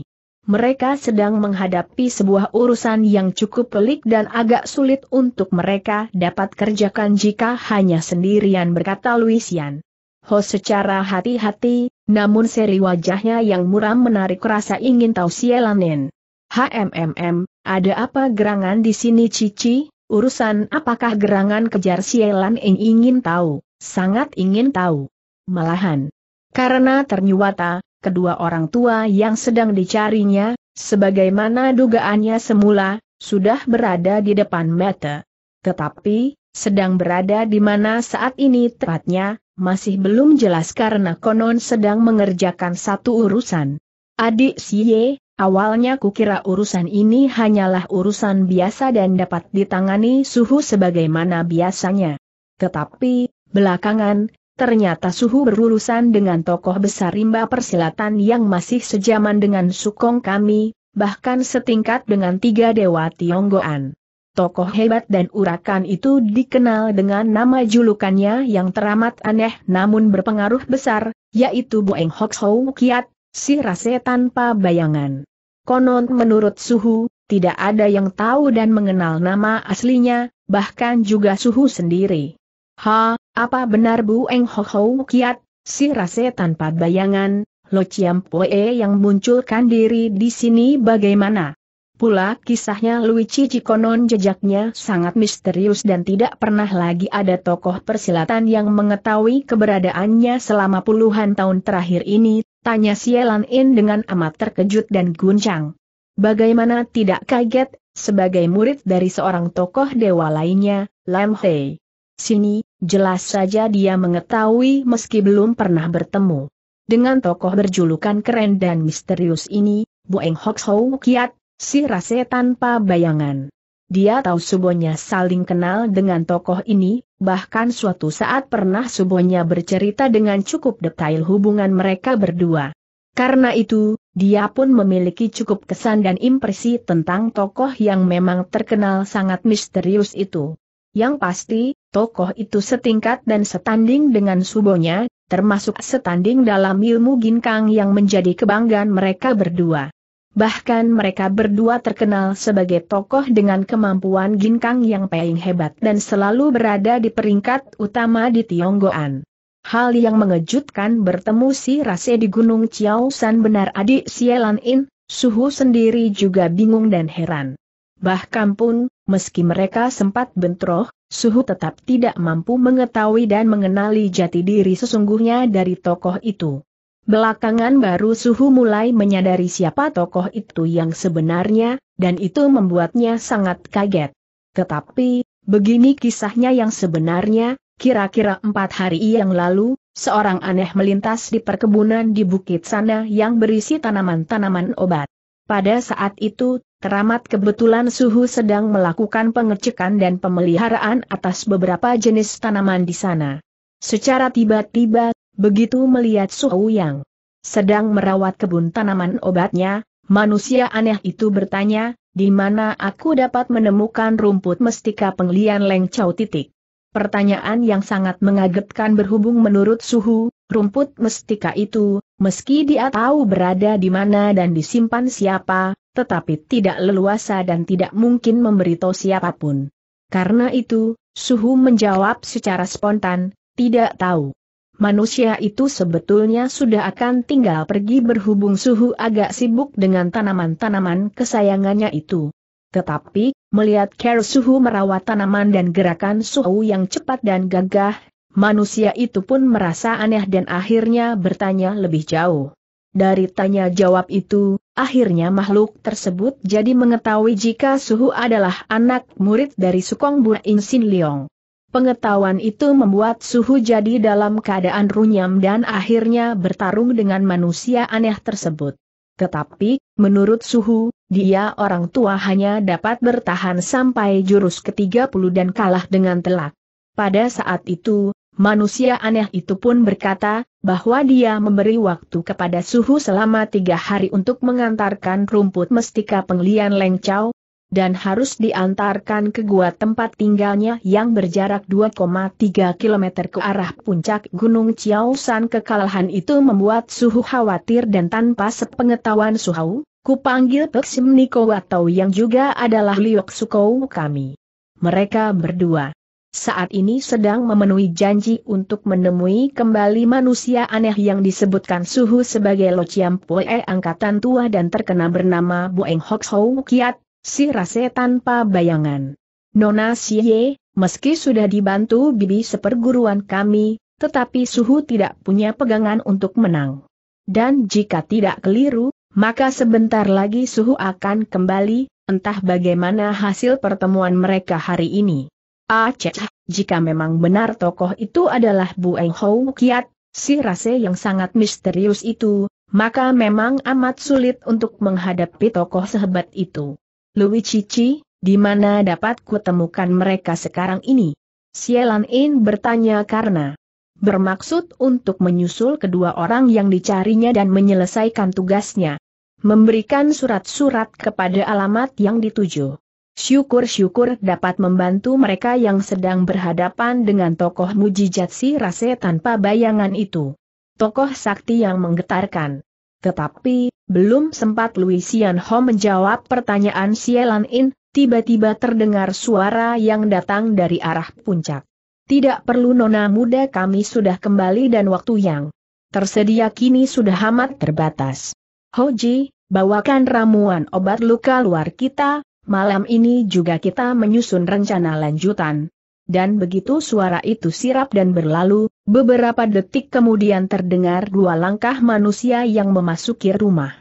Mereka sedang menghadapi sebuah urusan yang cukup pelik dan agak sulit untuk mereka dapat kerjakan jika hanya sendirian berkata Luisian. Ho secara hati-hati, namun seri wajahnya yang muram menarik rasa ingin tahu sielanen. HMMM, ada apa gerangan di sini Cici? Urusan apakah gerangan kejar Sielan Eng ingin tahu, sangat ingin tahu. Malahan, karena ternyata, kedua orang tua yang sedang dicarinya, sebagaimana dugaannya semula, sudah berada di depan mata. Tetapi, sedang berada di mana saat ini tepatnya, masih belum jelas karena konon sedang mengerjakan satu urusan. Adik Ye, Awalnya kukira urusan ini hanyalah urusan biasa dan dapat ditangani suhu sebagaimana biasanya. Tetapi, belakangan, ternyata suhu berurusan dengan tokoh besar rimba persilatan yang masih sejaman dengan sukong kami, bahkan setingkat dengan tiga dewa Tionggoan. Tokoh hebat dan urakan itu dikenal dengan nama julukannya yang teramat aneh namun berpengaruh besar, yaitu Eng Hok Hou Kiat, si rase tanpa bayangan. Konon menurut Suhu, tidak ada yang tahu dan mengenal nama aslinya, bahkan juga Suhu sendiri. Ha, apa benar Bu Eng Ho Ho Kiat, si rase tanpa bayangan, Lo Chiam Poe yang munculkan diri di sini bagaimana? Pula kisahnya Luigi Cikonon jejaknya sangat misterius dan tidak pernah lagi ada tokoh persilatan yang mengetahui keberadaannya selama puluhan tahun terakhir ini, tanya Sielan In dengan amat terkejut dan guncang. Bagaimana tidak kaget, sebagai murid dari seorang tokoh dewa lainnya, Lam Hei. Sini, jelas saja dia mengetahui meski belum pernah bertemu. Dengan tokoh berjulukan keren dan misterius ini, Bu Eng Hok Kiat, Si Rase tanpa bayangan. Dia tahu subonya saling kenal dengan tokoh ini, bahkan suatu saat pernah subonya bercerita dengan cukup detail hubungan mereka berdua. Karena itu, dia pun memiliki cukup kesan dan impresi tentang tokoh yang memang terkenal sangat misterius itu. Yang pasti, tokoh itu setingkat dan setanding dengan subonya, termasuk setanding dalam ilmu ginkang yang menjadi kebanggaan mereka berdua. Bahkan mereka berdua terkenal sebagai tokoh dengan kemampuan ginkang yang paling hebat dan selalu berada di peringkat utama di Tionggoan. Hal yang mengejutkan bertemu si Rase di Gunung Chiaosan benar adik Sielan In, Suhu sendiri juga bingung dan heran. Bahkan pun, meski mereka sempat bentroh, Suhu tetap tidak mampu mengetahui dan mengenali jati diri sesungguhnya dari tokoh itu. Belakangan baru Suhu mulai menyadari siapa tokoh itu yang sebenarnya, dan itu membuatnya sangat kaget. Tetapi, begini kisahnya yang sebenarnya, kira-kira empat hari yang lalu, seorang aneh melintas di perkebunan di Bukit Sana yang berisi tanaman-tanaman obat. Pada saat itu, teramat kebetulan Suhu sedang melakukan pengecekan dan pemeliharaan atas beberapa jenis tanaman di sana. Secara tiba-tiba, Begitu melihat Suhu Yang sedang merawat kebun tanaman obatnya, manusia aneh itu bertanya, di mana aku dapat menemukan rumput mestika penglian Leng Chau titik. Pertanyaan yang sangat mengagetkan berhubung menurut Suhu, rumput mestika itu, meski dia tahu berada di mana dan disimpan siapa, tetapi tidak leluasa dan tidak mungkin memberitahu siapapun. Karena itu, Suhu menjawab secara spontan, tidak tahu manusia itu sebetulnya sudah akan tinggal pergi berhubung suhu agak sibuk dengan tanaman-tanaman kesayangannya itu. Tetapi, melihat care suhu merawat tanaman dan gerakan suhu yang cepat dan gagah, manusia itu pun merasa aneh dan akhirnya bertanya lebih jauh. Dari tanya jawab itu, akhirnya makhluk tersebut jadi mengetahui jika Suhu adalah anak murid dari Sukong Bu Insin Leong. Pengetahuan itu membuat suhu jadi dalam keadaan runyam dan akhirnya bertarung dengan manusia aneh tersebut. Tetapi, menurut suhu, dia orang tua hanya dapat bertahan sampai jurus ke-30 dan kalah dengan telak. Pada saat itu, manusia aneh itu pun berkata, bahwa dia memberi waktu kepada suhu selama tiga hari untuk mengantarkan rumput mestika penglian lengcau, dan harus diantarkan ke gua tempat tinggalnya yang berjarak 2,3 km ke arah puncak Gunung Chiaosan kekalahan itu membuat Suhu khawatir dan tanpa sepengetahuan Suhu, kupanggil Pek Sim Niko atau yang juga adalah Liok Sukou kami. Mereka berdua saat ini sedang memenuhi janji untuk menemui kembali manusia aneh yang disebutkan Suhu sebagai Lo Chiam angkatan tua dan terkena bernama bueng Hok Hou Kiat si rase tanpa bayangan. Nona Siye, meski sudah dibantu bibi seperguruan kami, tetapi suhu tidak punya pegangan untuk menang. Dan jika tidak keliru, maka sebentar lagi suhu akan kembali, entah bagaimana hasil pertemuan mereka hari ini. Aceh, ah, jika memang benar tokoh itu adalah Bu Eng Hou Kiat, si rase yang sangat misterius itu, maka memang amat sulit untuk menghadapi tokoh sehebat itu. Cici, di mana dapat kutemukan mereka sekarang ini? Sialan In bertanya karena bermaksud untuk menyusul kedua orang yang dicarinya dan menyelesaikan tugasnya. Memberikan surat-surat kepada alamat yang dituju. Syukur-syukur dapat membantu mereka yang sedang berhadapan dengan tokoh mujijat si rase tanpa bayangan itu. Tokoh sakti yang menggetarkan. Tetapi, belum sempat Luisian Ho menjawab pertanyaan Sielan In, tiba-tiba terdengar suara yang datang dari arah puncak. Tidak perlu nona muda kami sudah kembali dan waktu yang tersedia kini sudah amat terbatas. Hoji, bawakan ramuan obat luka luar kita, malam ini juga kita menyusun rencana lanjutan dan begitu suara itu sirap dan berlalu, beberapa detik kemudian terdengar dua langkah manusia yang memasuki rumah.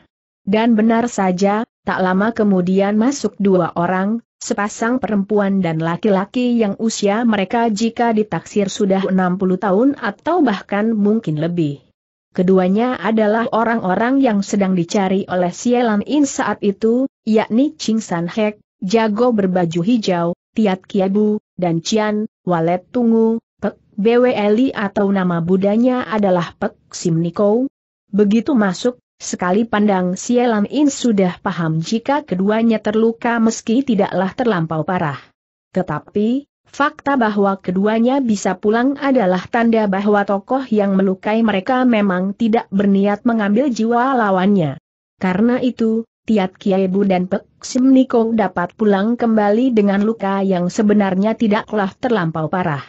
Dan benar saja, tak lama kemudian masuk dua orang, sepasang perempuan dan laki-laki yang usia mereka jika ditaksir sudah 60 tahun atau bahkan mungkin lebih. Keduanya adalah orang-orang yang sedang dicari oleh Sielan In saat itu, yakni Ching San Hek, jago berbaju hijau, Tiat Kiabu, dan Cian, Walet Tunggu, Pek BWeli atau nama budanya adalah Pek Simnikou. Begitu masuk, sekali pandang Sielam In sudah paham jika keduanya terluka meski tidaklah terlampau parah. Tetapi, fakta bahwa keduanya bisa pulang adalah tanda bahwa tokoh yang melukai mereka memang tidak berniat mengambil jiwa lawannya. Karena itu, Tiat Kiai Bu dan Pek Sim Niko dapat pulang kembali dengan luka yang sebenarnya tidaklah terlampau parah.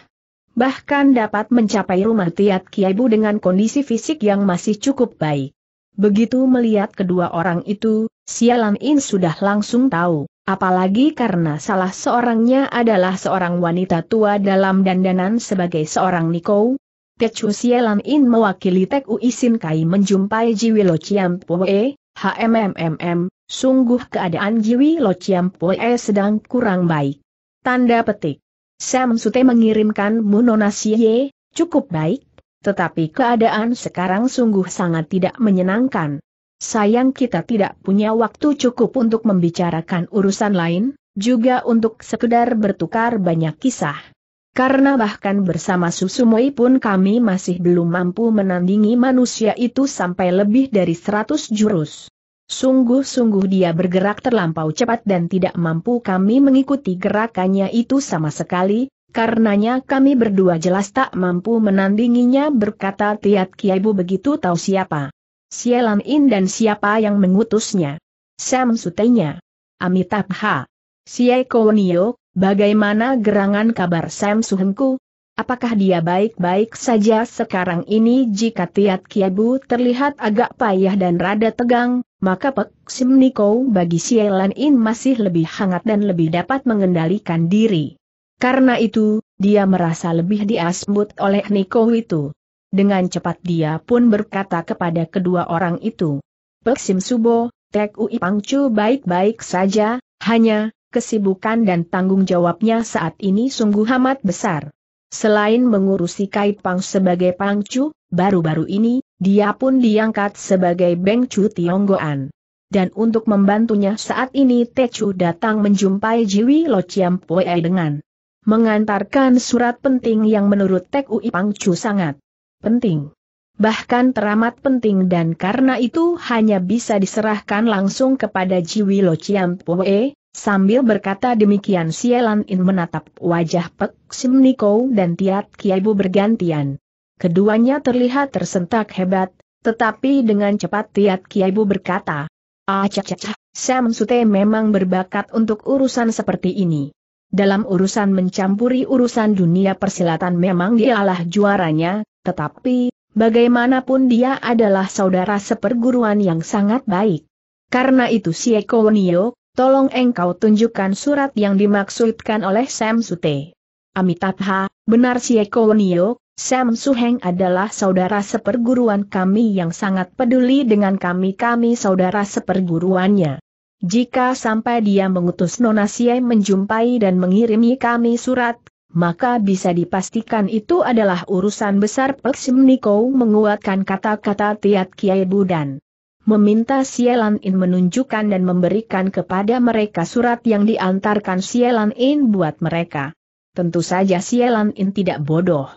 Bahkan dapat mencapai rumah Tiat Kiai Bu dengan kondisi fisik yang masih cukup baik. Begitu melihat kedua orang itu, Sialan In sudah langsung tahu, apalagi karena salah seorangnya adalah seorang wanita tua dalam dandanan sebagai seorang Niko. Kecuali Sialan In mewakili Tek Uisin Kai menjumpai Jiwilo Chiam Poe, HMMMM, sungguh keadaan Jiwi Lo Poe sedang kurang baik. Tanda petik. Sam Sute mengirimkan Munonasie, cukup baik, tetapi keadaan sekarang sungguh sangat tidak menyenangkan. Sayang kita tidak punya waktu cukup untuk membicarakan urusan lain, juga untuk sekedar bertukar banyak kisah. Karena bahkan bersama Susumoi pun kami masih belum mampu menandingi manusia itu sampai lebih dari 100 jurus. Sungguh-sungguh dia bergerak terlampau cepat dan tidak mampu kami mengikuti gerakannya itu sama sekali, karenanya kami berdua jelas tak mampu menandinginya berkata Tiat Kiaibu begitu tahu siapa. Sialan In dan siapa yang mengutusnya. Sam Sutenya. Amitabha. Sieko Nio, Bagaimana gerangan kabar Sam Suhengku? Apakah dia baik-baik saja sekarang ini jika Tiat Kiabu terlihat agak payah dan rada tegang, maka Pek Sim Niko bagi Sielan In masih lebih hangat dan lebih dapat mengendalikan diri. Karena itu, dia merasa lebih diasmut oleh Niko itu. Dengan cepat dia pun berkata kepada kedua orang itu. Pek Sim Subo, Tek Ui Pangcu baik-baik saja, hanya, kesibukan dan tanggung jawabnya saat ini sungguh amat besar. Selain mengurusi Kaipang sebagai Pangcu, baru-baru ini, dia pun diangkat sebagai Bengcu Tionggoan. Dan untuk membantunya saat ini Techu datang menjumpai Jiwi Lo chiam poe dengan mengantarkan surat penting yang menurut Tek Ui Pangcu sangat penting. Bahkan teramat penting dan karena itu hanya bisa diserahkan langsung kepada Jiwi Lo chiam poe. Sambil berkata demikian Sielan In menatap wajah Pek Sim Niko dan Tiat Kiaibu bergantian. Keduanya terlihat tersentak hebat, tetapi dengan cepat Tiat Kiaibu berkata, acah caca, Sam Sute memang berbakat untuk urusan seperti ini. Dalam urusan mencampuri urusan dunia persilatan memang dialah juaranya, tetapi, bagaimanapun dia adalah saudara seperguruan yang sangat baik. Karena itu Sieko Nio, Tolong engkau tunjukkan surat yang dimaksudkan oleh Sam Sute. Amitabha, benar si Eko Nio, Sam Suheng adalah saudara seperguruan kami yang sangat peduli dengan kami-kami saudara seperguruannya. Jika sampai dia mengutus Nona Siai menjumpai dan mengirimi kami surat, maka bisa dipastikan itu adalah urusan besar Peksim Niko menguatkan kata-kata Tiat Kiai Budan meminta Sielan In menunjukkan dan memberikan kepada mereka surat yang diantarkan Sielan In buat mereka. Tentu saja Sielan In tidak bodoh.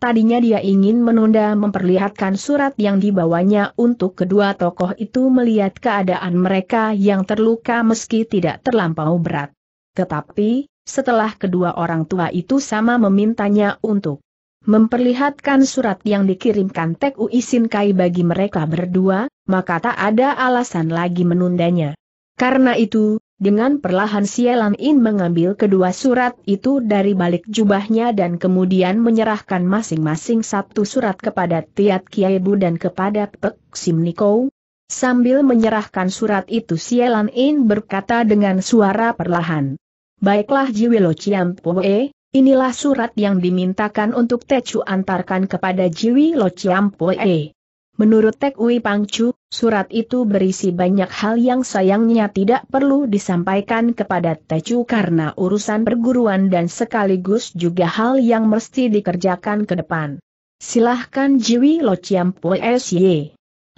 Tadinya dia ingin menunda memperlihatkan surat yang dibawanya untuk kedua tokoh itu melihat keadaan mereka yang terluka meski tidak terlampau berat. Tetapi, setelah kedua orang tua itu sama memintanya untuk memperlihatkan surat yang dikirimkan Tek U Isin Kai bagi mereka berdua, maka tak ada alasan lagi menundanya. Karena itu, dengan perlahan Sialan In mengambil kedua surat itu dari balik jubahnya dan kemudian menyerahkan masing-masing satu surat kepada Tiat Kiai Bu dan kepada Pek Sim Niko. Sambil menyerahkan surat itu Sialan In berkata dengan suara perlahan. Baiklah Jiwilo Ciampoe, Inilah surat yang dimintakan untuk Tecu antarkan kepada Jiwi Lo E. Menurut Tek Ui Pangcu, surat itu berisi banyak hal yang sayangnya tidak perlu disampaikan kepada Tecu karena urusan perguruan dan sekaligus juga hal yang mesti dikerjakan ke depan. Silahkan Jiwi Lo Chiampoe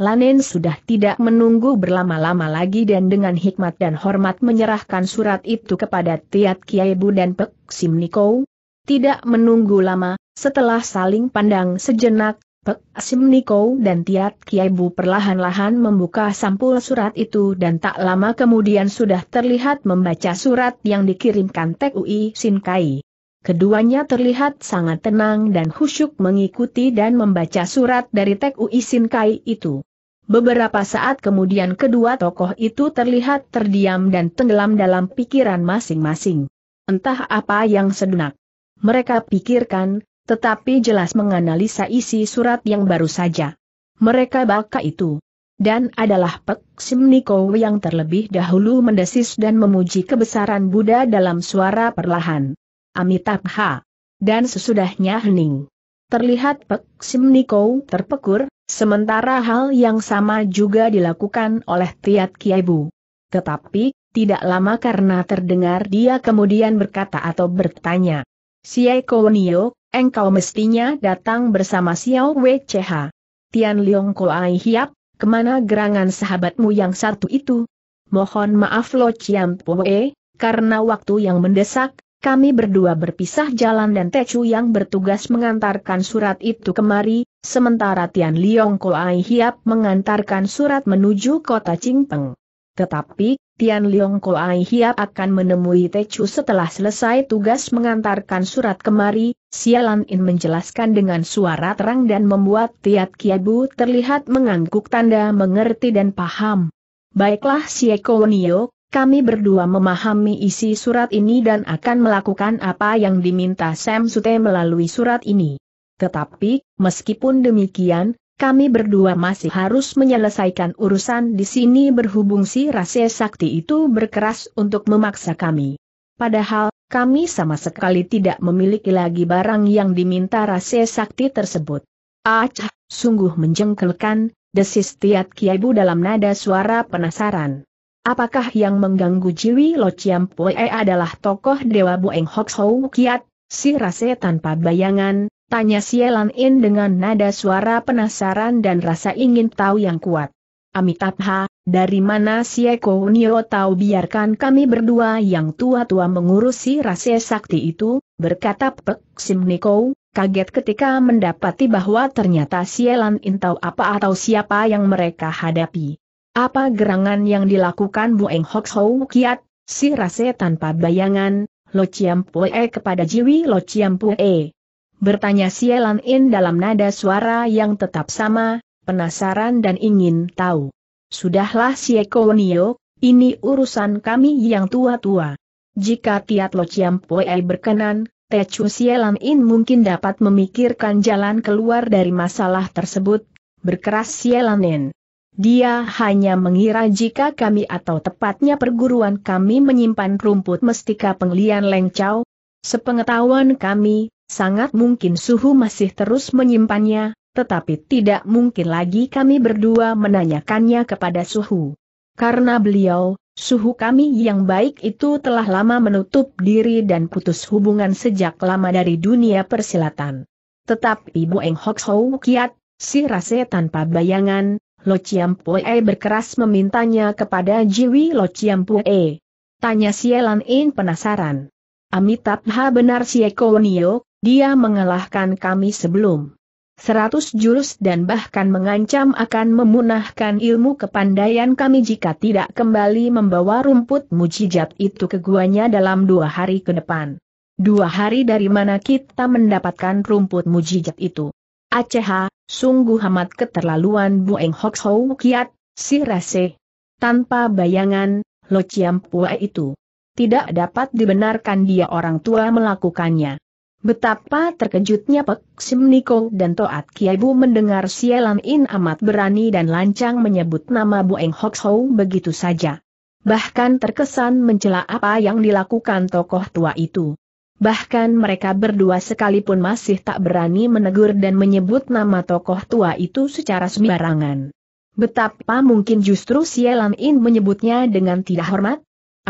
Lanen sudah tidak menunggu berlama-lama lagi dan dengan hikmat dan hormat menyerahkan surat itu kepada Tiat Kiai Bu dan Pek Sim Niko. Tidak menunggu lama, setelah saling pandang sejenak, Pek Sim Niko dan Tiat Kiai Bu perlahan-lahan membuka sampul surat itu dan tak lama kemudian sudah terlihat membaca surat yang dikirimkan Tek Ui Sin Kai. Keduanya terlihat sangat tenang dan khusyuk mengikuti dan membaca surat dari Tek Ui Kai itu. Beberapa saat kemudian kedua tokoh itu terlihat terdiam dan tenggelam dalam pikiran masing-masing. Entah apa yang sedunak. Mereka pikirkan, tetapi jelas menganalisa isi surat yang baru saja. Mereka baka itu. Dan adalah Pek Sim yang terlebih dahulu mendesis dan memuji kebesaran Buddha dalam suara perlahan. Amitabha. Dan sesudahnya hening. Terlihat Pek Sim Niko terpekur, sementara hal yang sama juga dilakukan oleh Tiat Bu. Tetapi, tidak lama karena terdengar dia kemudian berkata atau bertanya. Siai Kowenio, engkau mestinya datang bersama Xiao WCH. Tian Leong Koai Hiap, kemana gerangan sahabatmu yang satu itu? Mohon maaf Lo Chiam Poe, karena waktu yang mendesak, kami berdua berpisah jalan dan Techu yang bertugas mengantarkan surat itu kemari, sementara Tian Liong Koai Hiap mengantarkan surat menuju kota Cingpeng. Tetapi, Tian Liong Koai Hiap akan menemui Techu setelah selesai tugas mengantarkan surat kemari, Sialan In menjelaskan dengan suara terang dan membuat Tiat Kiabu terlihat mengangguk tanda mengerti dan paham. Baiklah Sieko Nio, kami berdua memahami isi surat ini dan akan melakukan apa yang diminta Sam Sute melalui surat ini. Tetapi, meskipun demikian, kami berdua masih harus menyelesaikan urusan di sini berhubung si Rase Sakti itu berkeras untuk memaksa kami. Padahal, kami sama sekali tidak memiliki lagi barang yang diminta rase sakti tersebut. Acah, sungguh menjengkelkan, desis Tiat Kiaibu dalam nada suara penasaran. Apakah yang mengganggu Jiwi Lo Chiam Pue adalah tokoh Dewa Boeng Hok Hou Kiat, si rase tanpa bayangan, tanya Sielan In dengan nada suara penasaran dan rasa ingin tahu yang kuat. Amitabha, dari mana Sieko Nio tahu biarkan kami berdua yang tua-tua mengurus si rase sakti itu, berkata Pek Sim Niko, kaget ketika mendapati bahwa ternyata Sielan In tahu apa atau siapa yang mereka hadapi. Apa gerangan yang dilakukan Bu Eng Hok Hou Kiat, si rase tanpa bayangan, Lo Chiam Pue kepada Jiwi Lo Chiam Pue? Bertanya Sielan In dalam nada suara yang tetap sama, penasaran dan ingin tahu. Sudahlah si Eko Nio, ini urusan kami yang tua-tua. Jika Tiat Lo Chiam Pue berkenan, Techu Sielan In mungkin dapat memikirkan jalan keluar dari masalah tersebut, berkeras Sielan In. Dia hanya mengira jika kami atau tepatnya perguruan kami menyimpan rumput mestika penglian lengcau. Sepengetahuan kami, sangat mungkin suhu masih terus menyimpannya, tetapi tidak mungkin lagi kami berdua menanyakannya kepada suhu. Karena beliau, suhu kami yang baik itu telah lama menutup diri dan putus hubungan sejak lama dari dunia persilatan. Tetapi Bu Hock Hoksou Kiat, si rase tanpa bayangan, Lo Chiampue berkeras memintanya kepada Jiwi Lo Chiampue. Tanya Sielan In penasaran. Amitabha benar Siekonio, dia mengalahkan kami sebelum. Seratus jurus dan bahkan mengancam akan memunahkan ilmu kepandaian kami jika tidak kembali membawa rumput mujijat itu ke guanya dalam dua hari ke depan. Dua hari dari mana kita mendapatkan rumput mujijat itu? Aceh. Sungguh amat keterlaluan Bu Eng Hok Hou Kiat, si Rase. Tanpa bayangan, Lo Chiam Pua itu. Tidak dapat dibenarkan dia orang tua melakukannya. Betapa terkejutnya Pek Sim Niko dan Toat Bu mendengar Sialan In amat berani dan lancang menyebut nama Bu Eng Hok Hou begitu saja. Bahkan terkesan mencela apa yang dilakukan tokoh tua itu bahkan mereka berdua sekalipun masih tak berani menegur dan menyebut nama tokoh tua itu secara sembarangan. Betapa mungkin justru Sielan In menyebutnya dengan tidak hormat?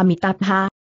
Amitabha,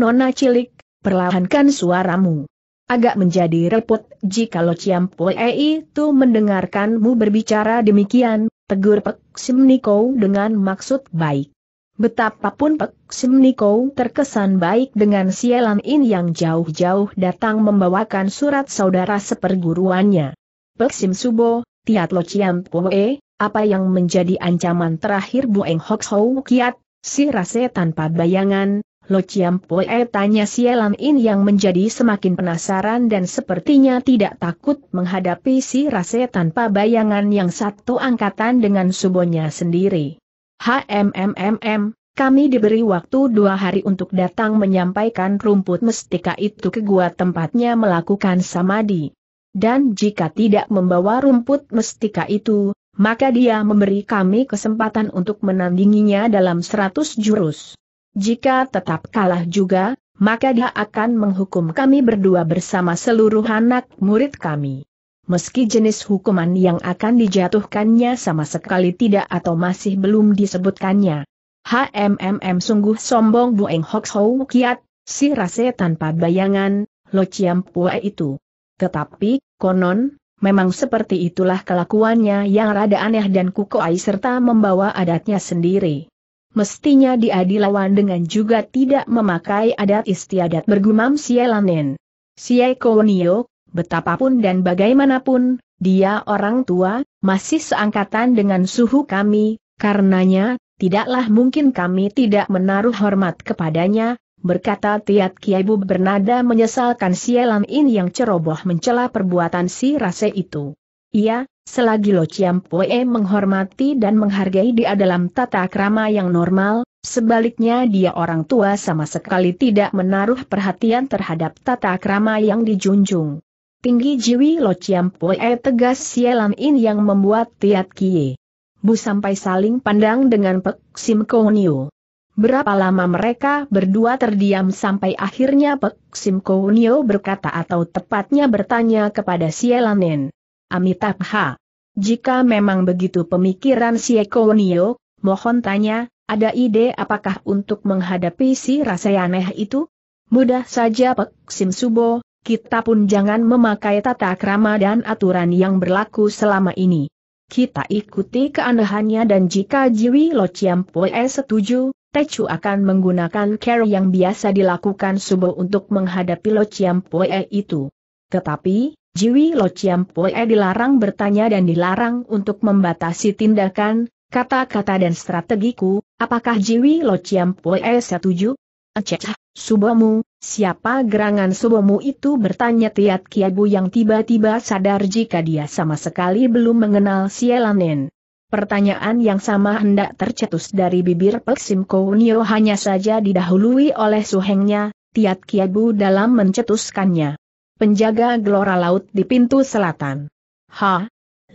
Nona cilik, perlahankan suaramu. Agak menjadi repot jika lo Ciam Poe itu mendengarkanmu berbicara demikian, tegur Pek Simniko dengan maksud baik. Betapapun Pek Sim Niko terkesan baik dengan Sialan In yang jauh-jauh datang membawakan surat saudara seperguruannya. Pek Sim Subo, Tiat Lo Chiam Poe, apa yang menjadi ancaman terakhir Bueng Hok Hou Kiat, si rase tanpa bayangan, Lo Chiam Poe tanya Sialan In yang menjadi semakin penasaran dan sepertinya tidak takut menghadapi si rase tanpa bayangan yang satu angkatan dengan subonya sendiri. HMMMM, kami diberi waktu dua hari untuk datang menyampaikan rumput mestika itu ke gua tempatnya melakukan samadi. Dan jika tidak membawa rumput mestika itu, maka dia memberi kami kesempatan untuk menandinginya dalam seratus jurus. Jika tetap kalah juga, maka dia akan menghukum kami berdua bersama seluruh anak murid kami meski jenis hukuman yang akan dijatuhkannya sama sekali tidak atau masih belum disebutkannya. HMMM sungguh sombong Bueng Hok Hou Kiat, si rase tanpa bayangan, Lo ciam Pue itu. Tetapi, konon, memang seperti itulah kelakuannya yang rada aneh dan kukoai serta membawa adatnya sendiri. Mestinya diadilawan dengan juga tidak memakai adat istiadat bergumam Sielanen. Sieko Nio, betapapun dan bagaimanapun, dia orang tua, masih seangkatan dengan suhu kami, karenanya, tidaklah mungkin kami tidak menaruh hormat kepadanya, berkata Tiat Kiaibu bernada menyesalkan si Elam In yang ceroboh mencela perbuatan si Rase itu. Ia, selagi Lo Chiam Poe menghormati dan menghargai dia dalam tata krama yang normal, sebaliknya dia orang tua sama sekali tidak menaruh perhatian terhadap tata krama yang dijunjung. Tinggi jiwi lo ciam poe tegas sielam in yang membuat tiat kie. Bu sampai saling pandang dengan Pek Sim Kounio. Berapa lama mereka berdua terdiam sampai akhirnya Pek Sim Kounio berkata atau tepatnya bertanya kepada sielanen. Amitabha. Jika memang begitu pemikiran si Kounio, mohon tanya, ada ide apakah untuk menghadapi si rasa aneh itu? Mudah saja Pek Sim Subo, kita pun jangan memakai tata krama dan aturan yang berlaku selama ini. Kita ikuti keanehannya dan jika Jiwi Lo Poe setuju, Techu akan menggunakan care yang biasa dilakukan Subo untuk menghadapi Lo Poe itu. Tetapi, Jiwi Lo Poe dilarang bertanya dan dilarang untuk membatasi tindakan, kata-kata dan strategiku, apakah Jiwi Lo Poe setuju? Aceh, Subomu, siapa gerangan Subomu itu bertanya Tiat Kiabu yang tiba-tiba sadar jika dia sama sekali belum mengenal Sielanen. Pertanyaan yang sama hendak tercetus dari bibir Pek Kounio hanya saja didahului oleh suhengnya, Tiat Kiabu dalam mencetuskannya. Penjaga gelora laut di pintu selatan. Ha,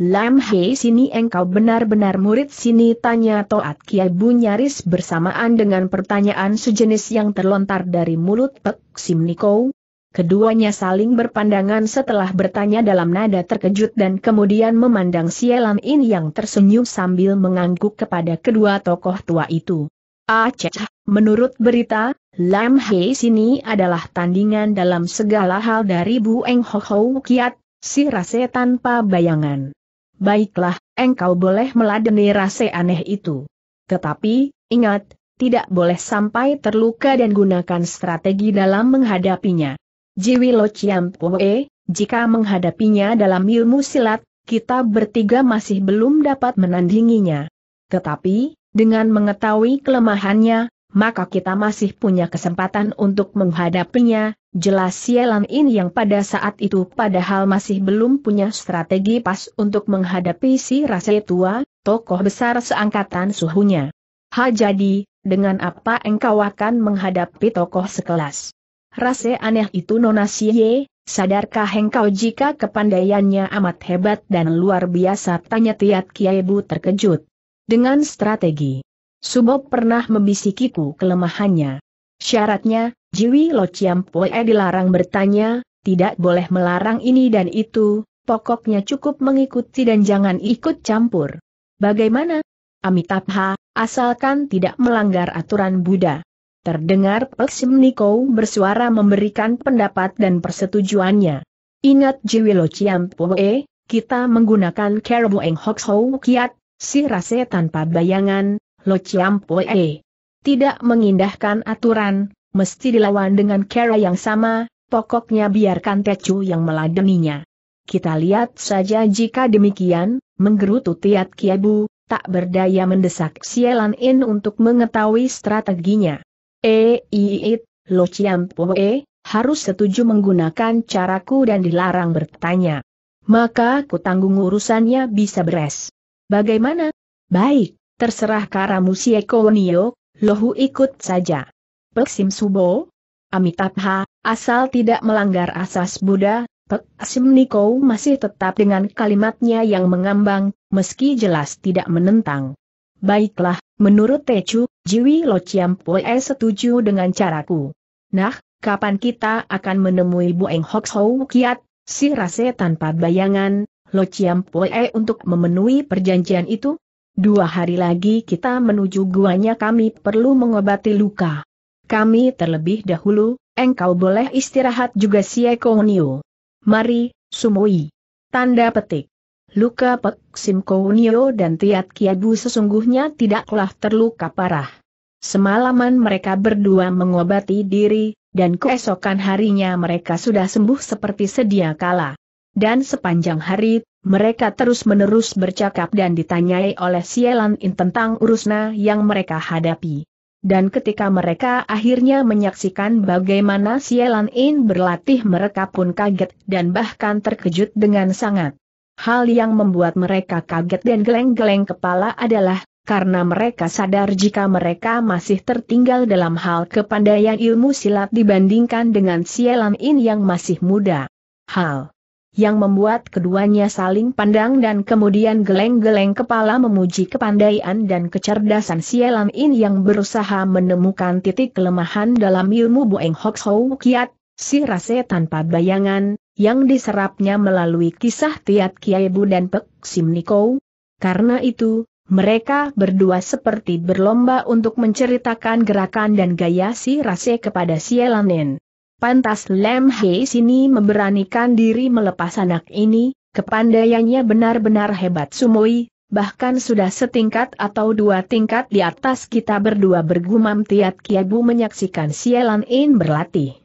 Lam Hei sini engkau benar-benar murid sini tanya Toat Kiai Bu nyaris bersamaan dengan pertanyaan sejenis yang terlontar dari mulut Pek Sim Niko. Keduanya saling berpandangan setelah bertanya dalam nada terkejut dan kemudian memandang Lam In yang tersenyum sambil mengangguk kepada kedua tokoh tua itu. Aceh, menurut berita, Lam Hei sini adalah tandingan dalam segala hal dari Bu Eng Ho Ho Kiat, si rase tanpa bayangan baiklah, engkau boleh meladeni rasa aneh itu. Tetapi, ingat, tidak boleh sampai terluka dan gunakan strategi dalam menghadapinya. Jiwi Lo Chiampoe, jika menghadapinya dalam ilmu silat, kita bertiga masih belum dapat menandinginya. Tetapi, dengan mengetahui kelemahannya, maka kita masih punya kesempatan untuk menghadapinya, jelas Sialan In yang pada saat itu padahal masih belum punya strategi pas untuk menghadapi si Rase Tua, tokoh besar seangkatan suhunya. Ha jadi, dengan apa engkau akan menghadapi tokoh sekelas? Rase aneh itu Nona Siye, sadarkah engkau jika kepandaiannya amat hebat dan luar biasa tanya Tiat Kiai Bu terkejut. Dengan strategi Subob pernah membisikiku kelemahannya. Syaratnya, Jiwi Lo Chiampoe dilarang bertanya, tidak boleh melarang ini dan itu, pokoknya cukup mengikuti dan jangan ikut campur. Bagaimana? Amitabha, asalkan tidak melanggar aturan Buddha. Terdengar Peksim Niko bersuara memberikan pendapat dan persetujuannya. Ingat Jiwi Lo Chiam Chiampoe, kita menggunakan Keroboeng Hoksou Kiat, si rase tanpa bayangan, Lo Chiam Poe. Tidak mengindahkan aturan, mesti dilawan dengan cara yang sama, pokoknya biarkan Tecu yang meladeninya. Kita lihat saja jika demikian, menggerutu Tiat Kiebu, tak berdaya mendesak Sielan In untuk mengetahui strateginya. E, i, Lo Chiam Poe, harus setuju menggunakan caraku dan dilarang bertanya. Maka kutanggung urusannya bisa beres. Bagaimana? Baik. Terserah karamu si Ekonio, lohu ikut saja. Pek Sim Subo, Amitabha, asal tidak melanggar asas Buddha, Pek Sim Niko masih tetap dengan kalimatnya yang mengambang, meski jelas tidak menentang. Baiklah, menurut techu, Jiwi Lo Poe setuju dengan caraku. Nah, kapan kita akan menemui Bu Eng Hok Hou Kiat, si rase tanpa bayangan, Lo Chiam Poe untuk memenuhi perjanjian itu? Dua hari lagi kita menuju guanya kami perlu mengobati luka. Kami terlebih dahulu, engkau boleh istirahat juga si Ekonio. Mari, Sumui. Tanda petik. Luka Pek Simkonio dan Tiat Kiabu sesungguhnya tidaklah terluka parah. Semalaman mereka berdua mengobati diri, dan keesokan harinya mereka sudah sembuh seperti sedia kala. Dan sepanjang hari mereka terus-menerus bercakap dan ditanyai oleh Sielan In tentang urusna yang mereka hadapi. Dan ketika mereka akhirnya menyaksikan bagaimana Sielan In berlatih mereka pun kaget dan bahkan terkejut dengan sangat. Hal yang membuat mereka kaget dan geleng-geleng kepala adalah, karena mereka sadar jika mereka masih tertinggal dalam hal kepandaian ilmu silat dibandingkan dengan Sielan In yang masih muda. Hal yang membuat keduanya saling pandang dan kemudian geleng-geleng kepala memuji kepandaian dan kecerdasan Sialan In yang berusaha menemukan titik kelemahan dalam ilmu Bueng Hok Hou Kiat, si rase tanpa bayangan, yang diserapnya melalui kisah Tiat Kiai Bu dan Pek Sim Niko. Karena itu, mereka berdua seperti berlomba untuk menceritakan gerakan dan gaya si rase kepada In. Pantas Lem Hei sini memberanikan diri melepas anak ini, kepandaiannya benar-benar hebat Sumoi, bahkan sudah setingkat atau dua tingkat di atas kita berdua bergumam Tiat Kiabu menyaksikan Sialan In berlatih.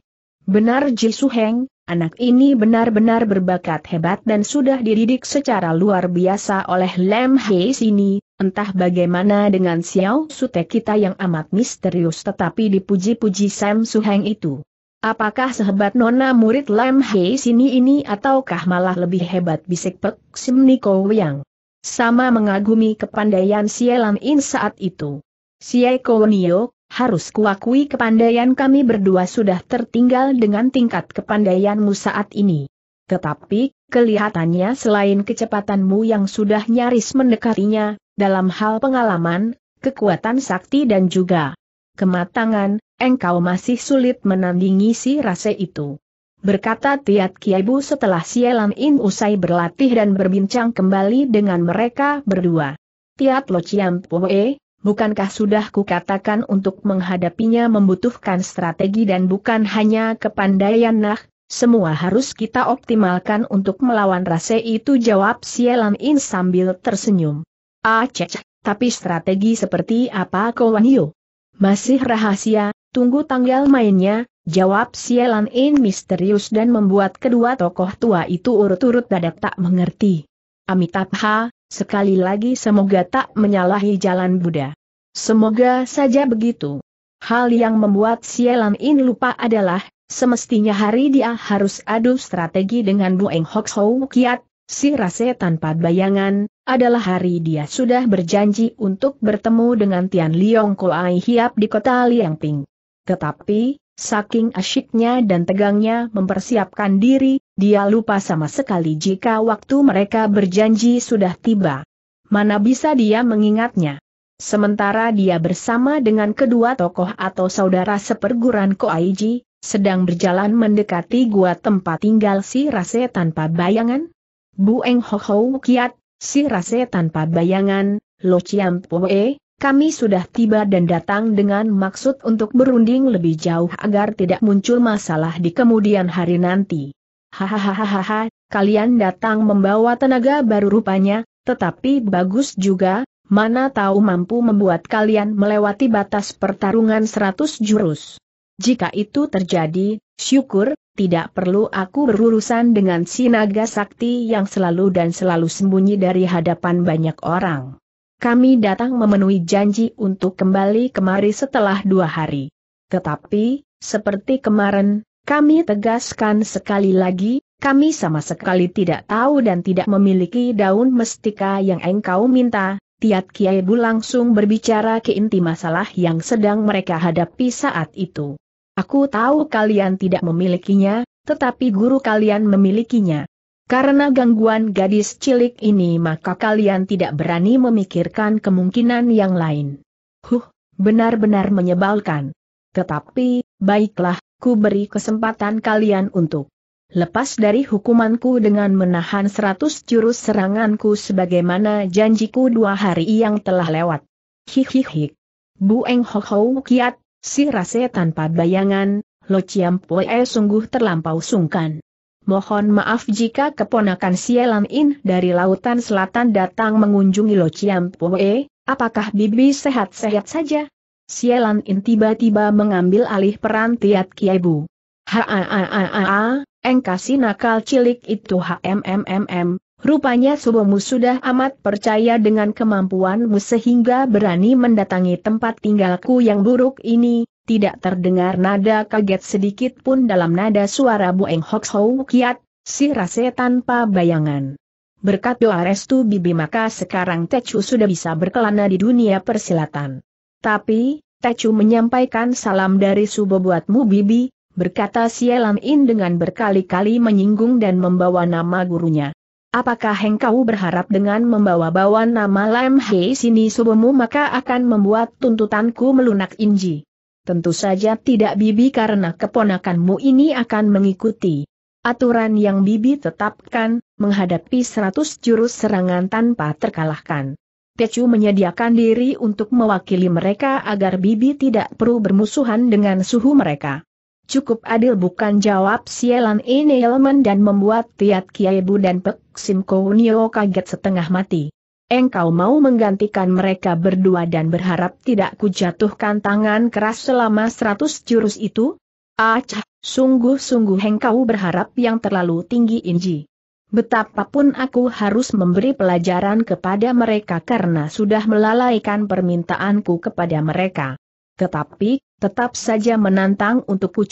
Benar Ji Suheng, anak ini benar-benar berbakat hebat dan sudah dididik secara luar biasa oleh Lem Hei sini, Entah bagaimana dengan Xiao Sute kita yang amat misterius tetapi dipuji-puji Sam Suheng itu. Apakah sehebat nona murid Lam Hei sini ini ataukah malah lebih hebat bisik Pek Sim Niko Yang? Sama mengagumi kepandaian Sielam In saat itu. Xie Nio, harus kuakui kepandaian kami berdua sudah tertinggal dengan tingkat kepandaianmu saat ini. Tetapi, kelihatannya selain kecepatanmu yang sudah nyaris mendekatinya, dalam hal pengalaman, kekuatan sakti dan juga kematangan, engkau masih sulit menandingi si rase itu. Berkata Tiat kiai bu setelah Sielam In usai berlatih dan berbincang kembali dengan mereka berdua. Tiat Lo Chiam Poe, bukankah sudah kukatakan untuk menghadapinya membutuhkan strategi dan bukan hanya kepandaian nah, semua harus kita optimalkan untuk melawan rase itu jawab Sielam In sambil tersenyum. Ah cek, tapi strategi seperti apa kawan yuk. Masih rahasia, tunggu tanggal mainnya, jawab Sielan In misterius dan membuat kedua tokoh tua itu urut-urut dadak tak mengerti. Amitabha, sekali lagi semoga tak menyalahi jalan Buddha. Semoga saja begitu. Hal yang membuat Sielan In lupa adalah, semestinya hari dia harus adu strategi dengan Bu Eng Hock Hoksou Kiat, si rase tanpa bayangan, adalah hari dia sudah berjanji untuk bertemu dengan Tian Liong Kuai Hiap di kota Liangping. Tetapi, saking asyiknya dan tegangnya mempersiapkan diri, dia lupa sama sekali jika waktu mereka berjanji sudah tiba. Mana bisa dia mengingatnya? Sementara dia bersama dengan kedua tokoh atau saudara seperguruan Koaiji, sedang berjalan mendekati gua tempat tinggal si Rase tanpa bayangan, Bu Eng Ho Ho Kiat, Si Rase tanpa bayangan, Lo Chiam Poe, kami sudah tiba dan datang dengan maksud untuk berunding lebih jauh agar tidak muncul masalah di kemudian hari nanti. Hahaha, kalian datang membawa tenaga baru rupanya, tetapi bagus juga, mana tahu mampu membuat kalian melewati batas pertarungan seratus jurus. Jika itu terjadi, syukur, tidak perlu aku berurusan dengan si naga sakti yang selalu dan selalu sembunyi dari hadapan banyak orang. Kami datang memenuhi janji untuk kembali kemari setelah dua hari. Tetapi, seperti kemarin, kami tegaskan sekali lagi, kami sama sekali tidak tahu dan tidak memiliki daun mestika yang engkau minta. Tiat Kiai Bu langsung berbicara ke inti masalah yang sedang mereka hadapi saat itu. Aku tahu kalian tidak memilikinya, tetapi guru kalian memilikinya. Karena gangguan gadis cilik ini maka kalian tidak berani memikirkan kemungkinan yang lain. Huh, benar-benar menyebalkan. Tetapi, baiklah, ku beri kesempatan kalian untuk lepas dari hukumanku dengan menahan seratus jurus seranganku sebagaimana janjiku dua hari yang telah lewat. Hihihi, Bu Eng Ho Ho Kiat, Si Rase tanpa bayangan, Lo Chiam Poe sungguh terlampau sungkan. Mohon maaf jika keponakan sialan In dari Lautan Selatan datang mengunjungi Lo Chiam Poe, apakah Bibi sehat-sehat saja? Sielan In tiba-tiba mengambil alih peran Tiat Kiai Bu. haa, haa, haa, haa, haa, engkasi nakal cilik itu HMMMM, Rupanya Subomu sudah amat percaya dengan kemampuanmu sehingga berani mendatangi tempat tinggalku yang buruk ini, tidak terdengar nada kaget sedikit pun dalam nada suara Bueng Hok Hou Kiat, si rase tanpa bayangan. Berkat doa restu Bibi maka sekarang Tecu sudah bisa berkelana di dunia persilatan. Tapi, Tecu menyampaikan salam dari subuh buatmu Bibi, berkata Sielam In dengan berkali-kali menyinggung dan membawa nama gurunya. Apakah engkau berharap dengan membawa-bawa nama Lam Hei sini subuhmu maka akan membuat tuntutanku melunak inji? Tentu saja tidak bibi karena keponakanmu ini akan mengikuti aturan yang bibi tetapkan, menghadapi seratus jurus serangan tanpa terkalahkan. Pecu menyediakan diri untuk mewakili mereka agar bibi tidak perlu bermusuhan dengan suhu mereka. Cukup adil bukan jawab Sialan ini elemen dan membuat Tiat Kiai Bu dan Pek Sim Kounio kaget setengah mati. Engkau mau menggantikan mereka berdua dan berharap tidak kujatuhkan tangan keras selama seratus jurus itu? Acah, sungguh-sungguh engkau berharap yang terlalu tinggi Inji. Betapapun aku harus memberi pelajaran kepada mereka karena sudah melalaikan permintaanku kepada mereka tetapi, tetap saja menantang untuk ku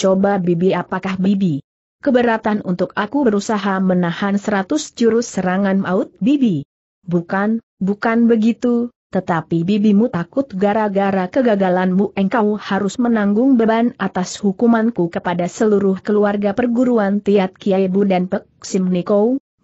bibi apakah bibi. Keberatan untuk aku berusaha menahan seratus jurus serangan maut bibi. Bukan, bukan begitu, tetapi bibimu takut gara-gara kegagalanmu engkau harus menanggung beban atas hukumanku kepada seluruh keluarga perguruan Tiat Kiai Bu dan Pek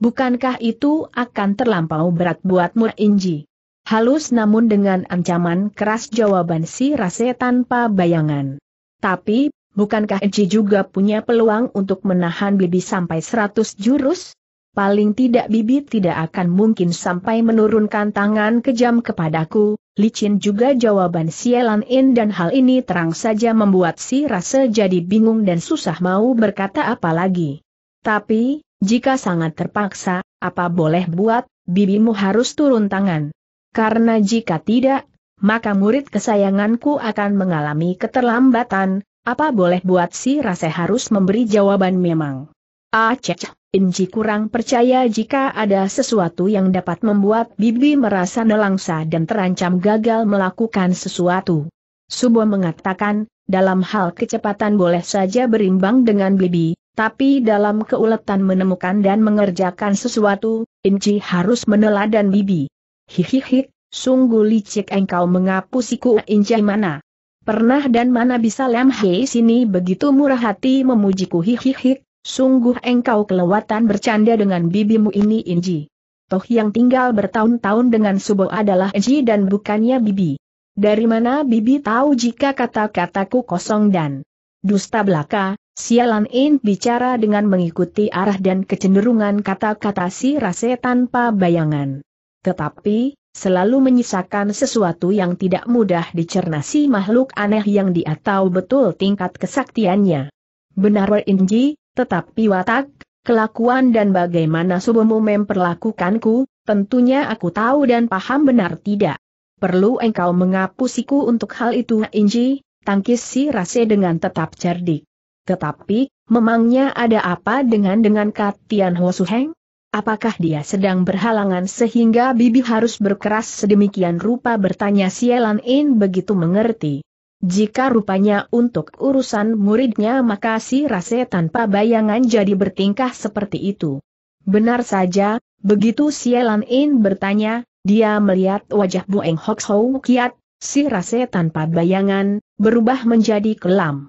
bukankah itu akan terlampau berat buatmu Inji? halus namun dengan ancaman keras jawaban si Rase tanpa bayangan. Tapi, bukankah Eji juga punya peluang untuk menahan Bibi sampai 100 jurus? Paling tidak Bibi tidak akan mungkin sampai menurunkan tangan kejam kepadaku, licin juga jawaban Elan In dan hal ini terang saja membuat si Rase jadi bingung dan susah mau berkata apa lagi. Tapi, jika sangat terpaksa, apa boleh buat, bibimu harus turun tangan karena jika tidak, maka murid kesayanganku akan mengalami keterlambatan, apa boleh buat si Rase harus memberi jawaban memang. Aceh, ah, Inji kurang percaya jika ada sesuatu yang dapat membuat Bibi merasa nelangsa dan terancam gagal melakukan sesuatu. Subo mengatakan, dalam hal kecepatan boleh saja berimbang dengan Bibi, tapi dalam keuletan menemukan dan mengerjakan sesuatu, Inci harus meneladan Bibi. Hihihi, sungguh licik engkau mengapusiku injai mana. Pernah dan mana bisa Lam Hei sini begitu murah hati memujiku hihihi, sungguh engkau kelewatan bercanda dengan bibimu ini Inji. Toh yang tinggal bertahun-tahun dengan Subo adalah Inji dan bukannya bibi. Dari mana bibi tahu jika kata-kataku kosong dan dusta belaka, sialan In bicara dengan mengikuti arah dan kecenderungan kata-kata si rase tanpa bayangan. Tetapi, selalu menyisakan sesuatu yang tidak mudah dicerna si makhluk aneh yang dia tahu betul tingkat kesaktiannya. Benar Inji, tetapi watak, kelakuan dan bagaimana subuhmu memperlakukanku, tentunya aku tahu dan paham benar tidak. Perlu engkau mengapusiku untuk hal itu Inji, tangkis si Rase dengan tetap cerdik. Tetapi, memangnya ada apa dengan dengan Katian Hosuheng? Apakah dia sedang berhalangan sehingga Bibi harus berkeras sedemikian rupa bertanya Sielan In begitu mengerti. Jika rupanya untuk urusan muridnya maka si Rase tanpa bayangan jadi bertingkah seperti itu. Benar saja, begitu Sielan In bertanya, dia melihat wajah Bu Eng Hok Hou Kiat, si Rase tanpa bayangan, berubah menjadi kelam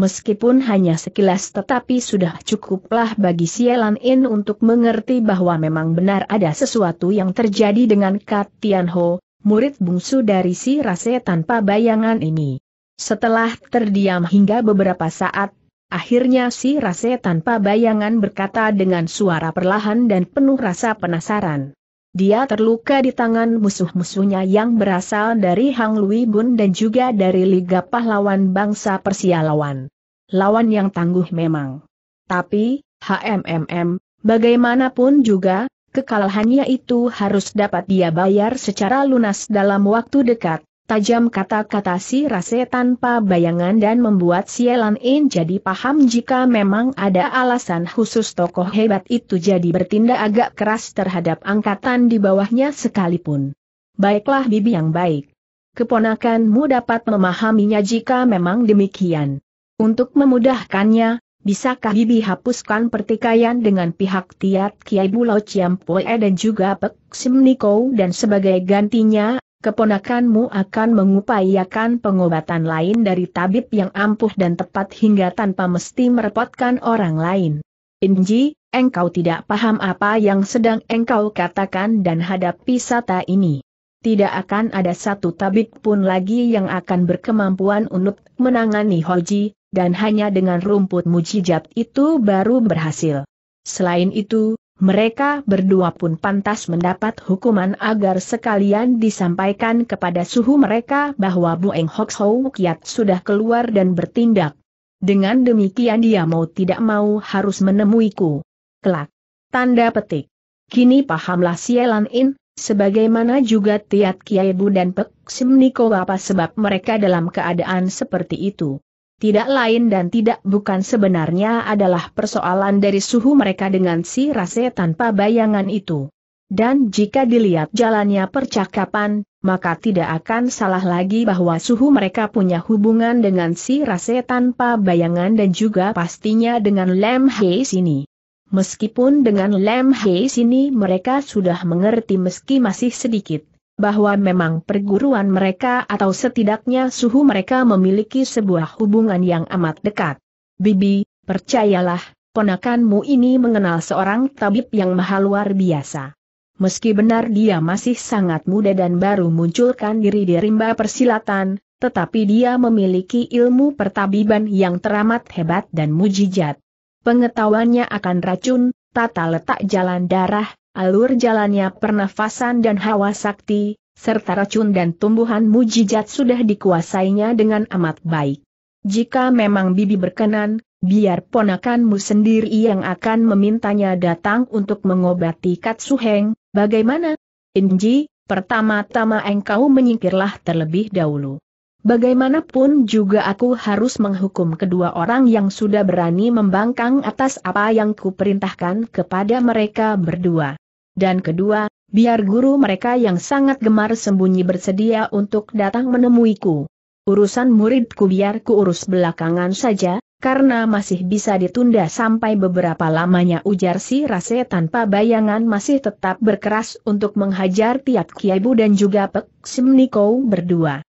meskipun hanya sekilas tetapi sudah cukuplah bagi Sielan In untuk mengerti bahwa memang benar ada sesuatu yang terjadi dengan Kat Tian Ho, murid bungsu dari si rase tanpa bayangan ini. Setelah terdiam hingga beberapa saat, akhirnya si rase tanpa bayangan berkata dengan suara perlahan dan penuh rasa penasaran. Dia terluka di tangan musuh-musuhnya yang berasal dari Hang Lui Bun dan juga dari Liga Pahlawan Bangsa Persia lawan. Lawan yang tangguh memang. Tapi, HMMM, bagaimanapun juga, kekalahannya itu harus dapat dia bayar secara lunas dalam waktu dekat, Tajam kata-kata si Rase tanpa bayangan dan membuat Sielan In jadi paham jika memang ada alasan khusus tokoh hebat itu jadi bertindak agak keras terhadap angkatan di bawahnya sekalipun. Baiklah bibi yang baik. Keponakanmu dapat memahaminya jika memang demikian. Untuk memudahkannya, Bisakah Bibi hapuskan pertikaian dengan pihak Tiat Kiai Bulau Ciampoe dan juga Pek Simnikou dan sebagai gantinya, keponakanmu akan mengupayakan pengobatan lain dari tabib yang ampuh dan tepat hingga tanpa mesti merepotkan orang lain. Inji, engkau tidak paham apa yang sedang engkau katakan dan hadapi sata ini. Tidak akan ada satu tabib pun lagi yang akan berkemampuan untuk menangani Hoji, dan hanya dengan rumput mujijat itu baru berhasil. Selain itu, mereka berdua pun pantas mendapat hukuman agar sekalian disampaikan kepada suhu mereka bahwa Bu Eng Hok Hou Kiat sudah keluar dan bertindak. Dengan demikian dia mau tidak mau harus menemuiku. Kelak. Tanda petik. Kini pahamlah Sielan In, sebagaimana juga Tiat Kiai Bu dan Pek Simniko apa sebab mereka dalam keadaan seperti itu tidak lain dan tidak bukan sebenarnya adalah persoalan dari suhu mereka dengan si rase tanpa bayangan itu. Dan jika dilihat jalannya percakapan, maka tidak akan salah lagi bahwa suhu mereka punya hubungan dengan si rase tanpa bayangan dan juga pastinya dengan Lem Hei sini. Meskipun dengan Lem Hei sini mereka sudah mengerti meski masih sedikit bahwa memang perguruan mereka atau setidaknya suhu mereka memiliki sebuah hubungan yang amat dekat. Bibi, percayalah, ponakanmu ini mengenal seorang tabib yang mahal luar biasa. Meski benar dia masih sangat muda dan baru munculkan diri di rimba persilatan, tetapi dia memiliki ilmu pertabiban yang teramat hebat dan mujizat. Pengetahuannya akan racun, tata letak jalan darah, alur jalannya pernafasan dan hawa sakti, serta racun dan tumbuhan mujijat sudah dikuasainya dengan amat baik. Jika memang bibi berkenan, biar ponakanmu sendiri yang akan memintanya datang untuk mengobati Katsuheng, bagaimana? Inji, pertama-tama engkau menyingkirlah terlebih dahulu. Bagaimanapun juga aku harus menghukum kedua orang yang sudah berani membangkang atas apa yang kuperintahkan kepada mereka berdua. Dan kedua, biar guru mereka yang sangat gemar sembunyi bersedia untuk datang menemuiku. Urusan muridku biar ku urus belakangan saja, karena masih bisa ditunda sampai beberapa lamanya ujar si Rase tanpa bayangan masih tetap berkeras untuk menghajar Tiat Kiaibu dan juga Pek Simniko berdua.